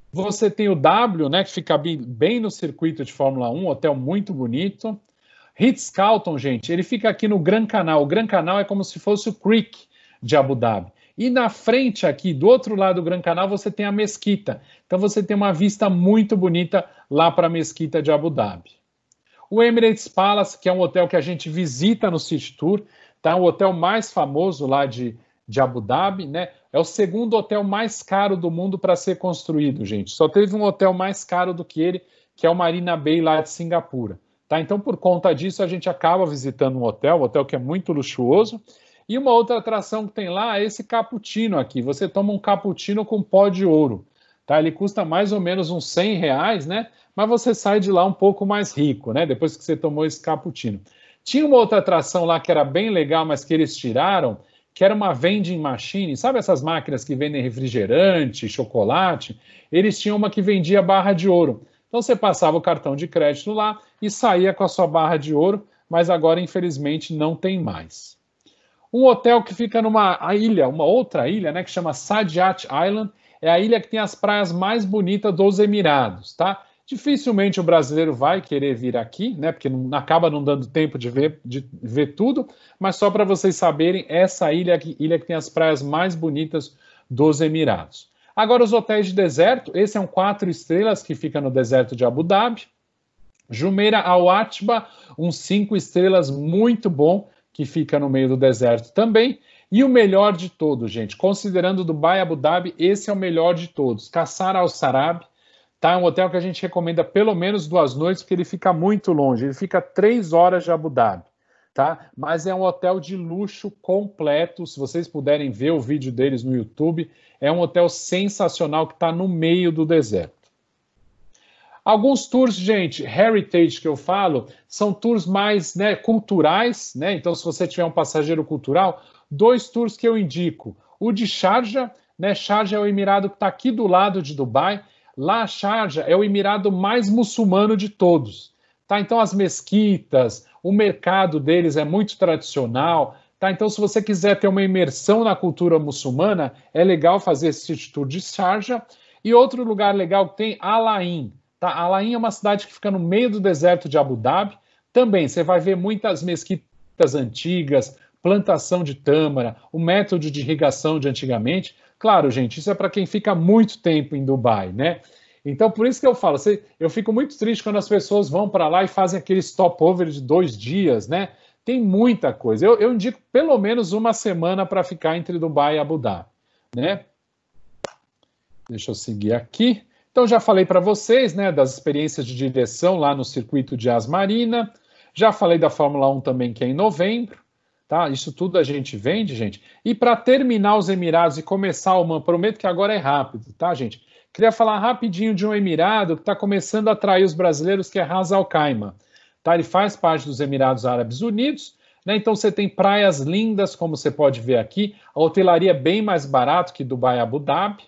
Você tem o W, né, que fica bem, bem no circuito de Fórmula 1, hotel muito bonito. Ritz-Carlton, gente, ele fica aqui no Gran Canal. O Gran Canal é como se fosse o Creek de Abu Dhabi. E na frente aqui, do outro lado do Gran Canal, você tem a mesquita. Então você tem uma vista muito bonita lá para a mesquita de Abu Dhabi. O Emirates Palace, que é um hotel que a gente visita no City Tour, tá? É o hotel mais famoso lá de, de Abu Dhabi, né? É o segundo hotel mais caro do mundo para ser construído, gente. Só teve um hotel mais caro do que ele, que é o Marina Bay lá de Singapura. Tá? Então, por conta disso, a gente acaba visitando um hotel, um hotel que é muito luxuoso. E uma outra atração que tem lá é esse cappuccino aqui. Você toma um cappuccino com pó de ouro. Tá? Ele custa mais ou menos uns 100 reais, né? Mas você sai de lá um pouco mais rico, né? Depois que você tomou esse cappuccino. Tinha uma outra atração lá que era bem legal, mas que eles tiraram, que era uma vending machine, sabe essas máquinas que vendem refrigerante, chocolate? Eles tinham uma que vendia barra de ouro. Então você passava o cartão de crédito lá e saía com a sua barra de ouro, mas agora infelizmente não tem mais. Um hotel que fica numa ilha, uma outra ilha, né, que chama Sadiat Island, é a ilha que tem as praias mais bonitas dos Emirados, tá? Dificilmente o brasileiro vai querer vir aqui, né? Porque não, acaba não dando tempo de ver, de ver tudo. Mas só para vocês saberem, essa ilha aqui, ilha que tem as praias mais bonitas dos Emirados. Agora, os hotéis de deserto. Esse é um quatro estrelas que fica no deserto de Abu Dhabi. Jumeira Al Atiba, um cinco estrelas muito bom que fica no meio do deserto também. E o melhor de todos, gente, considerando Dubai e Abu Dhabi, esse é o melhor de todos. Kassar Al Sarab, tá? É um hotel que a gente recomenda pelo menos duas noites, porque ele fica muito longe. Ele fica três horas de Abu Dhabi, tá? Mas é um hotel de luxo completo. Se vocês puderem ver o vídeo deles no YouTube, é um hotel sensacional que está no meio do deserto. Alguns tours, gente, heritage que eu falo, são tours mais né, culturais, né? Então, se você tiver um passageiro cultural, Dois tours que eu indico. O de Sharjah, né? Sharjah é o emirado que está aqui do lado de Dubai. Lá, Sharjah é o emirado mais muçulmano de todos. Tá? Então, as mesquitas, o mercado deles é muito tradicional. Tá? Então, se você quiser ter uma imersão na cultura muçulmana, é legal fazer esse tour de Sharjah. E outro lugar legal que tem, Alain. Tá? Alain é uma cidade que fica no meio do deserto de Abu Dhabi. Também, você vai ver muitas mesquitas antigas, plantação de tâmara, o método de irrigação de antigamente. Claro, gente, isso é para quem fica muito tempo em Dubai, né? Então, por isso que eu falo, eu fico muito triste quando as pessoas vão para lá e fazem aquele stopover de dois dias, né? Tem muita coisa. Eu, eu indico pelo menos uma semana para ficar entre Dubai e Abu Dhabi, né? Deixa eu seguir aqui. Então, já falei para vocês, né, das experiências de direção lá no circuito de Asmarina. Já falei da Fórmula 1 também, que é em novembro. Tá? Isso tudo a gente vende, gente. E para terminar os Emirados e começar o MAN, prometo que agora é rápido, tá, gente? Queria falar rapidinho de um Emirado que está começando a atrair os brasileiros, que é Ras Al Khaimah. Tá? Ele faz parte dos Emirados Árabes Unidos, né? então você tem praias lindas, como você pode ver aqui. A hotelaria é bem mais barato que Dubai e Abu Dhabi.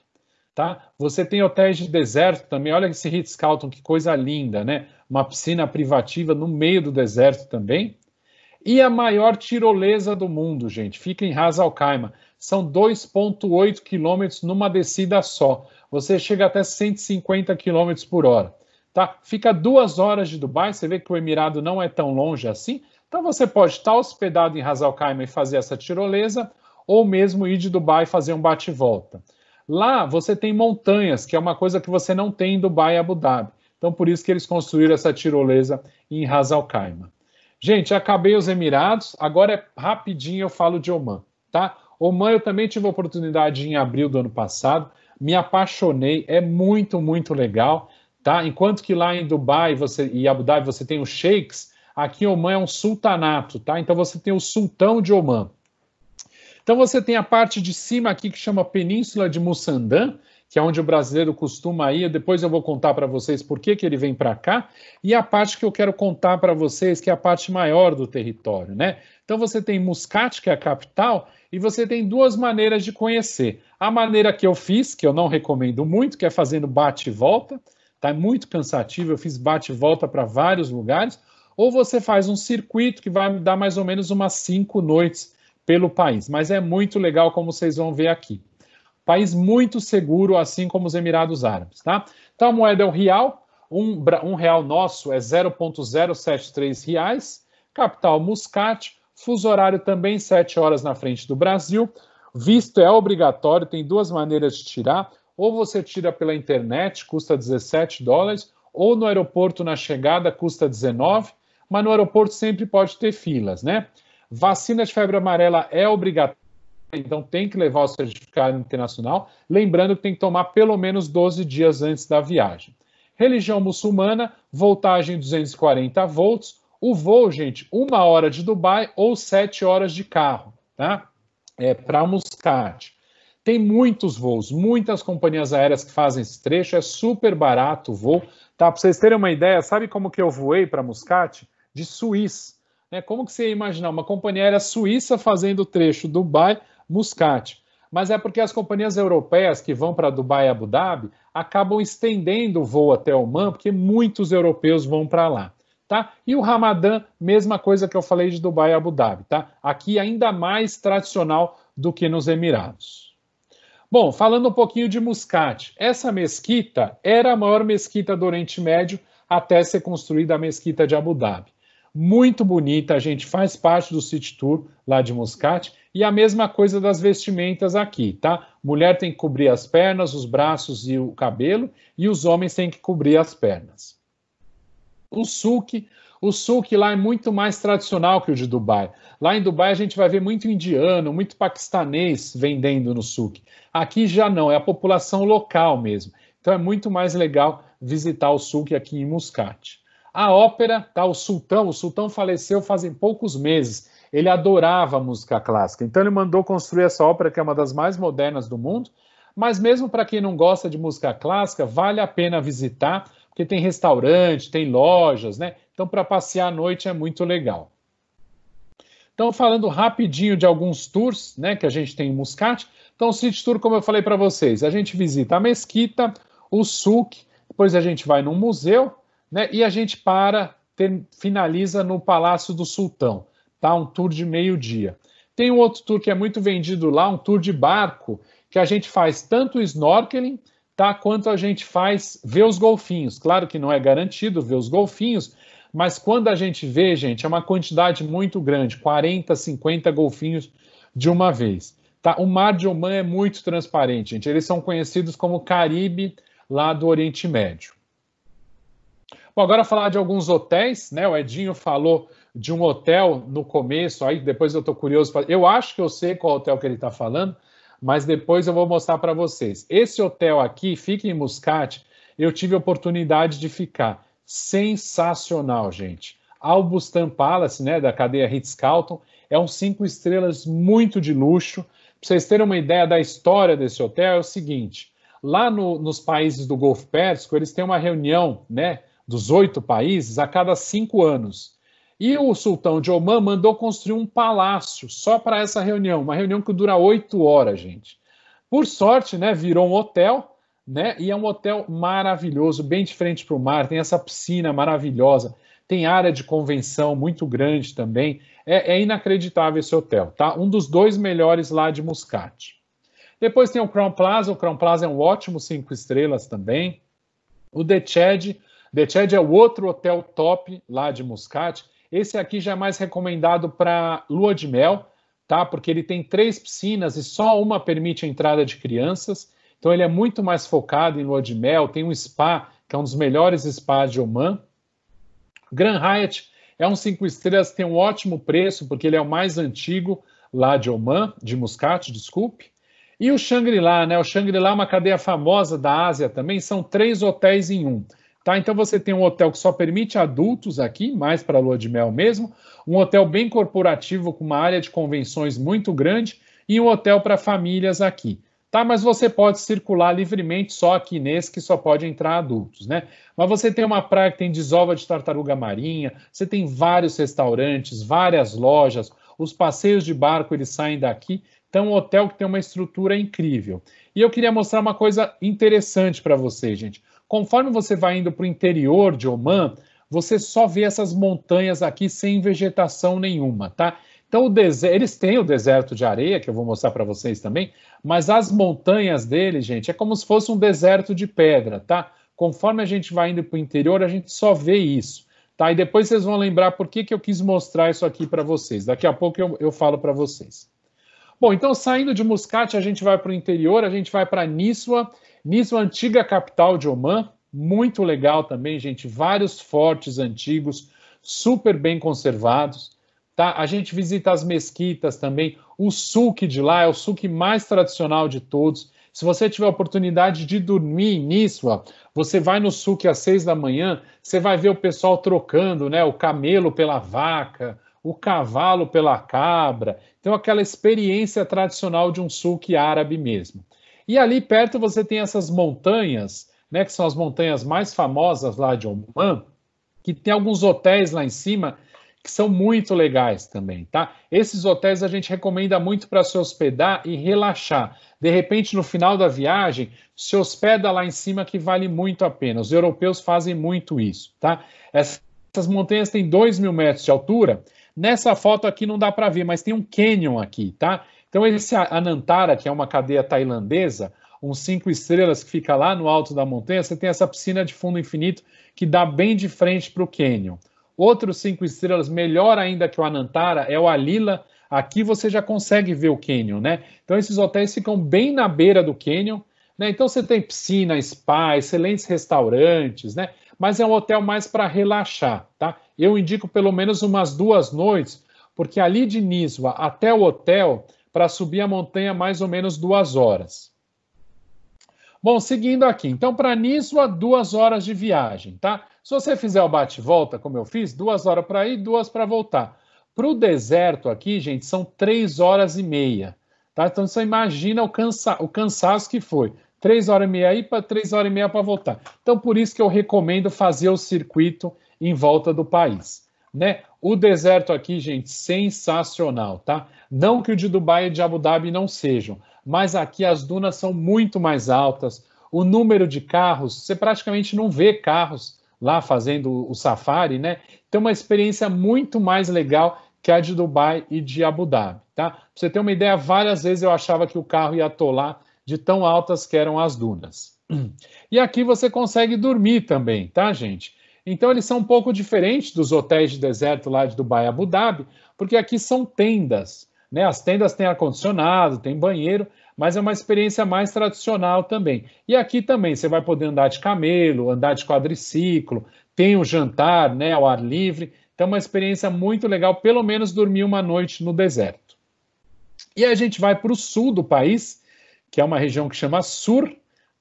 Tá? Você tem hotéis de deserto também. Olha esse Ritz-Carlton, que coisa linda, né? Uma piscina privativa no meio do deserto também. E a maior tirolesa do mundo, gente, fica em Hasalkaima. São 2,8 quilômetros numa descida só. Você chega até 150 quilômetros por hora. Tá? Fica duas horas de Dubai. Você vê que o Emirado não é tão longe assim. Então você pode estar hospedado em Hasalkaima e fazer essa tirolesa, ou mesmo ir de Dubai e fazer um bate-volta. Lá você tem montanhas, que é uma coisa que você não tem em Dubai e Abu Dhabi. Então por isso que eles construíram essa tirolesa em Hasalkaima. Gente, acabei os Emirados, agora é rapidinho eu falo de Oman, tá? Oman eu também tive a oportunidade em abril do ano passado, me apaixonei, é muito, muito legal, tá? Enquanto que lá em Dubai você, e Abu Dhabi você tem os sheiks, aqui em Oman é um sultanato, tá? Então você tem o sultão de Oman. Então você tem a parte de cima aqui que chama Península de Musandã, que é onde o brasileiro costuma ir. Depois eu vou contar para vocês por que, que ele vem para cá. E a parte que eu quero contar para vocês, que é a parte maior do território, né? Então você tem Muscat, que é a capital, e você tem duas maneiras de conhecer. A maneira que eu fiz, que eu não recomendo muito, que é fazendo bate e volta. Tá muito cansativo, eu fiz bate e volta para vários lugares. Ou você faz um circuito que vai dar mais ou menos umas cinco noites pelo país. Mas é muito legal, como vocês vão ver aqui. País muito seguro, assim como os Emirados Árabes, tá? Então a moeda é o real, um, um real nosso é 0,073 reais, capital Muscat, fuso horário também 7 horas na frente do Brasil, visto é obrigatório, tem duas maneiras de tirar, ou você tira pela internet, custa 17 dólares, ou no aeroporto na chegada custa 19, mas no aeroporto sempre pode ter filas, né? Vacina de febre amarela é obrigatória então tem que levar o certificado internacional, lembrando que tem que tomar pelo menos 12 dias antes da viagem. Religião muçulmana, voltagem 240 volts. O voo, gente, uma hora de Dubai ou sete horas de carro, tá? É para Muscat. Tem muitos voos, muitas companhias aéreas que fazem esse trecho, é super barato o voo, tá? Para vocês terem uma ideia, sabe como que eu voei para Muscat? De Suíça. Né? Como que você ia imaginar uma companhia aérea suíça fazendo o trecho Dubai Muscat. Mas é porque as companhias europeias que vão para Dubai e Abu Dhabi acabam estendendo o voo até Oman, porque muitos europeus vão para lá. Tá? E o Ramadã, mesma coisa que eu falei de Dubai e Abu Dhabi, tá? Aqui ainda mais tradicional do que nos Emirados. Bom, falando um pouquinho de Muscat, essa mesquita era a maior mesquita do Oriente Médio até ser construída a mesquita de Abu Dhabi. Muito bonita, a gente faz parte do City Tour lá de Muscat e a mesma coisa das vestimentas aqui, tá? Mulher tem que cobrir as pernas, os braços e o cabelo, e os homens têm que cobrir as pernas. O suki, o suki lá é muito mais tradicional que o de Dubai. Lá em Dubai a gente vai ver muito indiano, muito paquistanês vendendo no suki. Aqui já não, é a população local mesmo. Então é muito mais legal visitar o suki aqui em Muscat. A ópera, tá? O sultão, o sultão faleceu fazem poucos meses ele adorava música clássica, então ele mandou construir essa ópera que é uma das mais modernas do mundo. Mas mesmo para quem não gosta de música clássica, vale a pena visitar, porque tem restaurante, tem lojas, né? Então para passear à noite é muito legal. Então falando rapidinho de alguns tours, né, que a gente tem em Muscat. Então o City Tour, como eu falei para vocês, a gente visita a mesquita, o souk, depois a gente vai num museu, né? E a gente para, ter, finaliza no Palácio do Sultão tá? Um tour de meio-dia. Tem um outro tour que é muito vendido lá, um tour de barco, que a gente faz tanto snorkeling, tá? Quanto a gente faz ver os golfinhos. Claro que não é garantido ver os golfinhos, mas quando a gente vê, gente, é uma quantidade muito grande, 40, 50 golfinhos de uma vez. Tá? O mar de Oman é muito transparente, gente. Eles são conhecidos como Caribe lá do Oriente Médio. Bom, agora falar de alguns hotéis, né? O Edinho falou de um hotel no começo, aí depois eu estou curioso. Pra... Eu acho que eu sei qual hotel que ele está falando, mas depois eu vou mostrar para vocês. Esse hotel aqui, fica em Muscat, eu tive a oportunidade de ficar. Sensacional, gente. Albustan Palace, né, da cadeia Ritz-Carlton, é um cinco estrelas muito de luxo. Para vocês terem uma ideia da história desse hotel, é o seguinte: lá no, nos países do Golfo Pérsico, eles têm uma reunião, né, dos oito países a cada cinco anos. E o sultão de Oman mandou construir um palácio só para essa reunião, uma reunião que dura oito horas, gente. Por sorte, né, virou um hotel, né, e é um hotel maravilhoso, bem de frente para o mar, tem essa piscina maravilhosa, tem área de convenção muito grande também. É, é inacreditável esse hotel, tá? Um dos dois melhores lá de Muscat. Depois tem o Crown Plaza, o Crown Plaza é um ótimo cinco estrelas também. O The Chad, The Chad é o outro hotel top lá de Muscat esse aqui já é mais recomendado para lua de mel, tá? Porque ele tem três piscinas e só uma permite a entrada de crianças. Então ele é muito mais focado em lua de mel, tem um spa, que é um dos melhores spas de Oman. Grand Hyatt é um cinco estrelas, tem um ótimo preço, porque ele é o mais antigo lá de Oman, de Muscat, desculpe. E o Shangri-La, né? O Shangri-La é uma cadeia famosa da Ásia também, são três hotéis em um. Tá? Então você tem um hotel que só permite adultos aqui, mais para lua de mel mesmo, um hotel bem corporativo com uma área de convenções muito grande e um hotel para famílias aqui. Tá, mas você pode circular livremente só aqui nesse que só pode entrar adultos, né? Mas você tem uma praia que tem desova de tartaruga marinha, você tem vários restaurantes, várias lojas, os passeios de barco eles saem daqui, então um hotel que tem uma estrutura incrível. E eu queria mostrar uma coisa interessante para vocês, gente. Conforme você vai indo para o interior de Oman, você só vê essas montanhas aqui sem vegetação nenhuma, tá? Então, deserto, eles têm o deserto de areia, que eu vou mostrar para vocês também, mas as montanhas dele, gente, é como se fosse um deserto de pedra, tá? Conforme a gente vai indo para o interior, a gente só vê isso, tá? E depois vocês vão lembrar por que, que eu quis mostrar isso aqui para vocês. Daqui a pouco eu, eu falo para vocês. Bom, então saindo de Muscat, a gente vai para o interior, a gente vai para Niswa Nisso, a antiga capital de Oman, muito legal também, gente. Vários fortes antigos, super bem conservados. Tá? A gente visita as mesquitas também. O souk de lá é o souk mais tradicional de todos. Se você tiver oportunidade de dormir em Niswa, você vai no souk às seis da manhã, você vai ver o pessoal trocando, né? O camelo pela vaca, o cavalo pela cabra. Então, aquela experiência tradicional de um souk árabe mesmo. E ali perto você tem essas montanhas, né, que são as montanhas mais famosas lá de Oman, que tem alguns hotéis lá em cima que são muito legais também, tá? Esses hotéis a gente recomenda muito para se hospedar e relaxar. De repente, no final da viagem, se hospeda lá em cima que vale muito a pena. Os europeus fazem muito isso, tá? Essas montanhas têm 2 mil metros de altura. Nessa foto aqui não dá para ver, mas tem um canyon aqui, tá? Então, esse Anantara, que é uma cadeia tailandesa, uns cinco estrelas que fica lá no alto da montanha, você tem essa piscina de fundo infinito que dá bem de frente para o Canyon. Outros cinco estrelas, melhor ainda que o Anantara, é o Alila. Aqui você já consegue ver o Canyon, né? Então esses hotéis ficam bem na beira do Canyon, né? Então você tem piscina, spa, excelentes restaurantes, né? Mas é um hotel mais para relaxar, tá? Eu indico pelo menos umas duas noites, porque ali de Niswa até o hotel para subir a montanha mais ou menos duas horas. Bom, seguindo aqui, então para Niswa, duas horas de viagem, tá? Se você fizer o bate-volta, como eu fiz, duas horas para ir, duas para voltar. Para o deserto aqui, gente, são três horas e meia, tá? Então você imagina o, cansa o cansaço que foi. Três horas e meia aí para três horas e meia para voltar. Então por isso que eu recomendo fazer o circuito em volta do país né? O deserto aqui, gente, sensacional, tá? Não que o de Dubai e de Abu Dhabi não sejam, mas aqui as dunas são muito mais altas. O número de carros, você praticamente não vê carros lá fazendo o safari, né? Então, uma experiência muito mais legal que a de Dubai e de Abu Dhabi, tá? Pra você ter uma ideia, várias vezes eu achava que o carro ia atolar de tão altas que eram as dunas. *clears throat* E aqui você consegue dormir também, tá, gente? Então eles são um pouco diferentes dos hotéis de deserto lá de Dubai e Abu Dhabi, porque aqui são tendas, né? As tendas têm ar condicionado, tem banheiro, mas é uma experiência mais tradicional também. E aqui também você vai poder andar de camelo, andar de quadriciclo, tem o um jantar, né, ao ar livre. Então é uma experiência muito legal, pelo menos dormir uma noite no deserto. E a gente vai para o sul do país, que é uma região que chama Sur,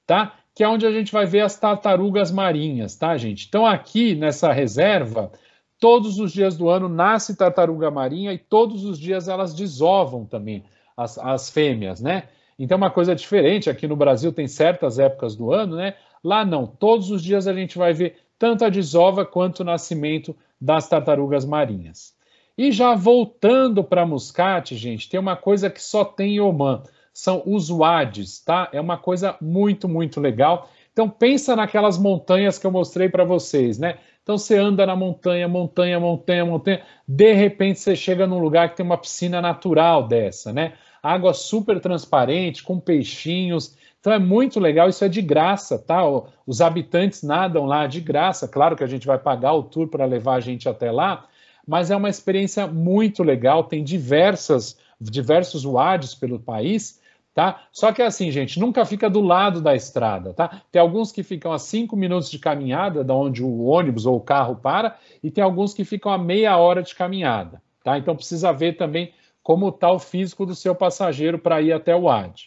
tá? que é onde a gente vai ver as tartarugas marinhas, tá, gente? Então, aqui nessa reserva, todos os dias do ano nasce tartaruga marinha e todos os dias elas desovam também as, as fêmeas, né? Então, é uma coisa diferente, aqui no Brasil tem certas épocas do ano, né? Lá não, todos os dias a gente vai ver tanto a desova quanto o nascimento das tartarugas marinhas. E já voltando para Muscat, gente, tem uma coisa que só tem em Oman são os WADs, tá? É uma coisa muito, muito legal. Então pensa naquelas montanhas que eu mostrei para vocês, né? Então você anda na montanha, montanha, montanha, montanha, de repente você chega num lugar que tem uma piscina natural dessa, né? Água super transparente, com peixinhos. Então é muito legal, isso é de graça, tá? Os habitantes nadam lá de graça, claro que a gente vai pagar o tour para levar a gente até lá, mas é uma experiência muito legal, tem diversas diversos UADs pelo país Tá? Só que é assim, gente, nunca fica do lado da estrada, tá? Tem alguns que ficam a cinco minutos de caminhada da onde o ônibus ou o carro para, e tem alguns que ficam a meia hora de caminhada, tá? Então precisa ver também como está o físico do seu passageiro para ir até o AD.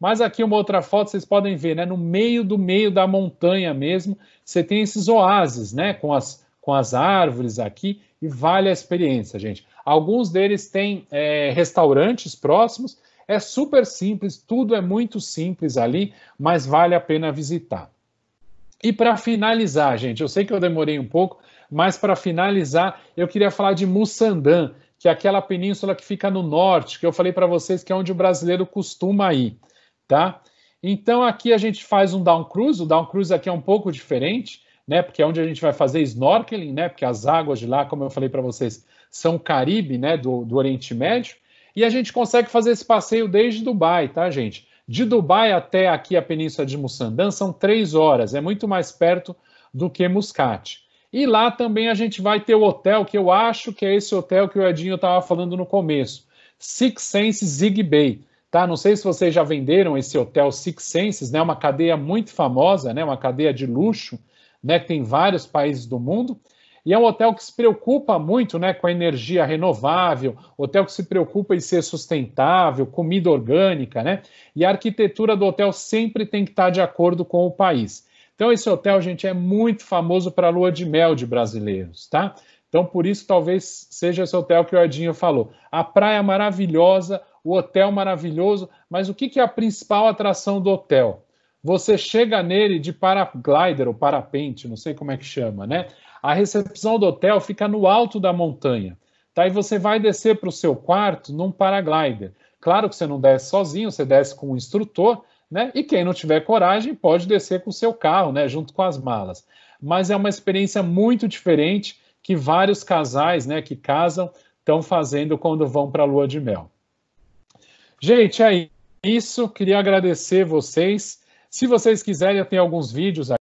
Mas aqui uma outra foto, vocês podem ver, né? No meio do meio da montanha mesmo, você tem esses oásis, né? Com as, com as árvores aqui, e vale a experiência, gente. Alguns deles têm é, restaurantes próximos, é super simples, tudo é muito simples ali, mas vale a pena visitar. E para finalizar, gente, eu sei que eu demorei um pouco, mas para finalizar, eu queria falar de Mussandã, que é aquela península que fica no norte, que eu falei para vocês que é onde o brasileiro costuma ir, tá? Então aqui a gente faz um down cruise, o down cruise aqui é um pouco diferente, né? Porque é onde a gente vai fazer snorkeling, né? Porque as águas de lá, como eu falei para vocês, são Caribe, né? Do, do Oriente Médio. E a gente consegue fazer esse passeio desde Dubai, tá, gente? De Dubai até aqui a Península de Mussandan são três horas, é muito mais perto do que Muscat. E lá também a gente vai ter o hotel, que eu acho que é esse hotel que o Edinho estava falando no começo, Six Sense Zig Bay. Tá? Não sei se vocês já venderam esse hotel Six Senses, né? É uma cadeia muito famosa, né? uma cadeia de luxo, né? que tem vários países do mundo. E é um hotel que se preocupa muito né, com a energia renovável, hotel que se preocupa em ser sustentável, comida orgânica, né? E a arquitetura do hotel sempre tem que estar de acordo com o país. Então, esse hotel, gente, é muito famoso para lua de mel de brasileiros, tá? Então, por isso, talvez seja esse hotel que o Edinho falou. A praia maravilhosa, o hotel maravilhoso, mas o que, que é a principal atração do hotel? Você chega nele de paraglider ou parapente, não sei como é que chama, né? A recepção do hotel fica no alto da montanha. Tá, e você vai descer para o seu quarto num paraglider. Claro que você não desce sozinho, você desce com um instrutor, né? E quem não tiver coragem pode descer com o seu carro, né? Junto com as malas. Mas é uma experiência muito diferente que vários casais, né? Que casam estão fazendo quando vão para a lua de mel. Gente, é isso. Queria agradecer vocês. Se vocês quiserem, eu tenho alguns vídeos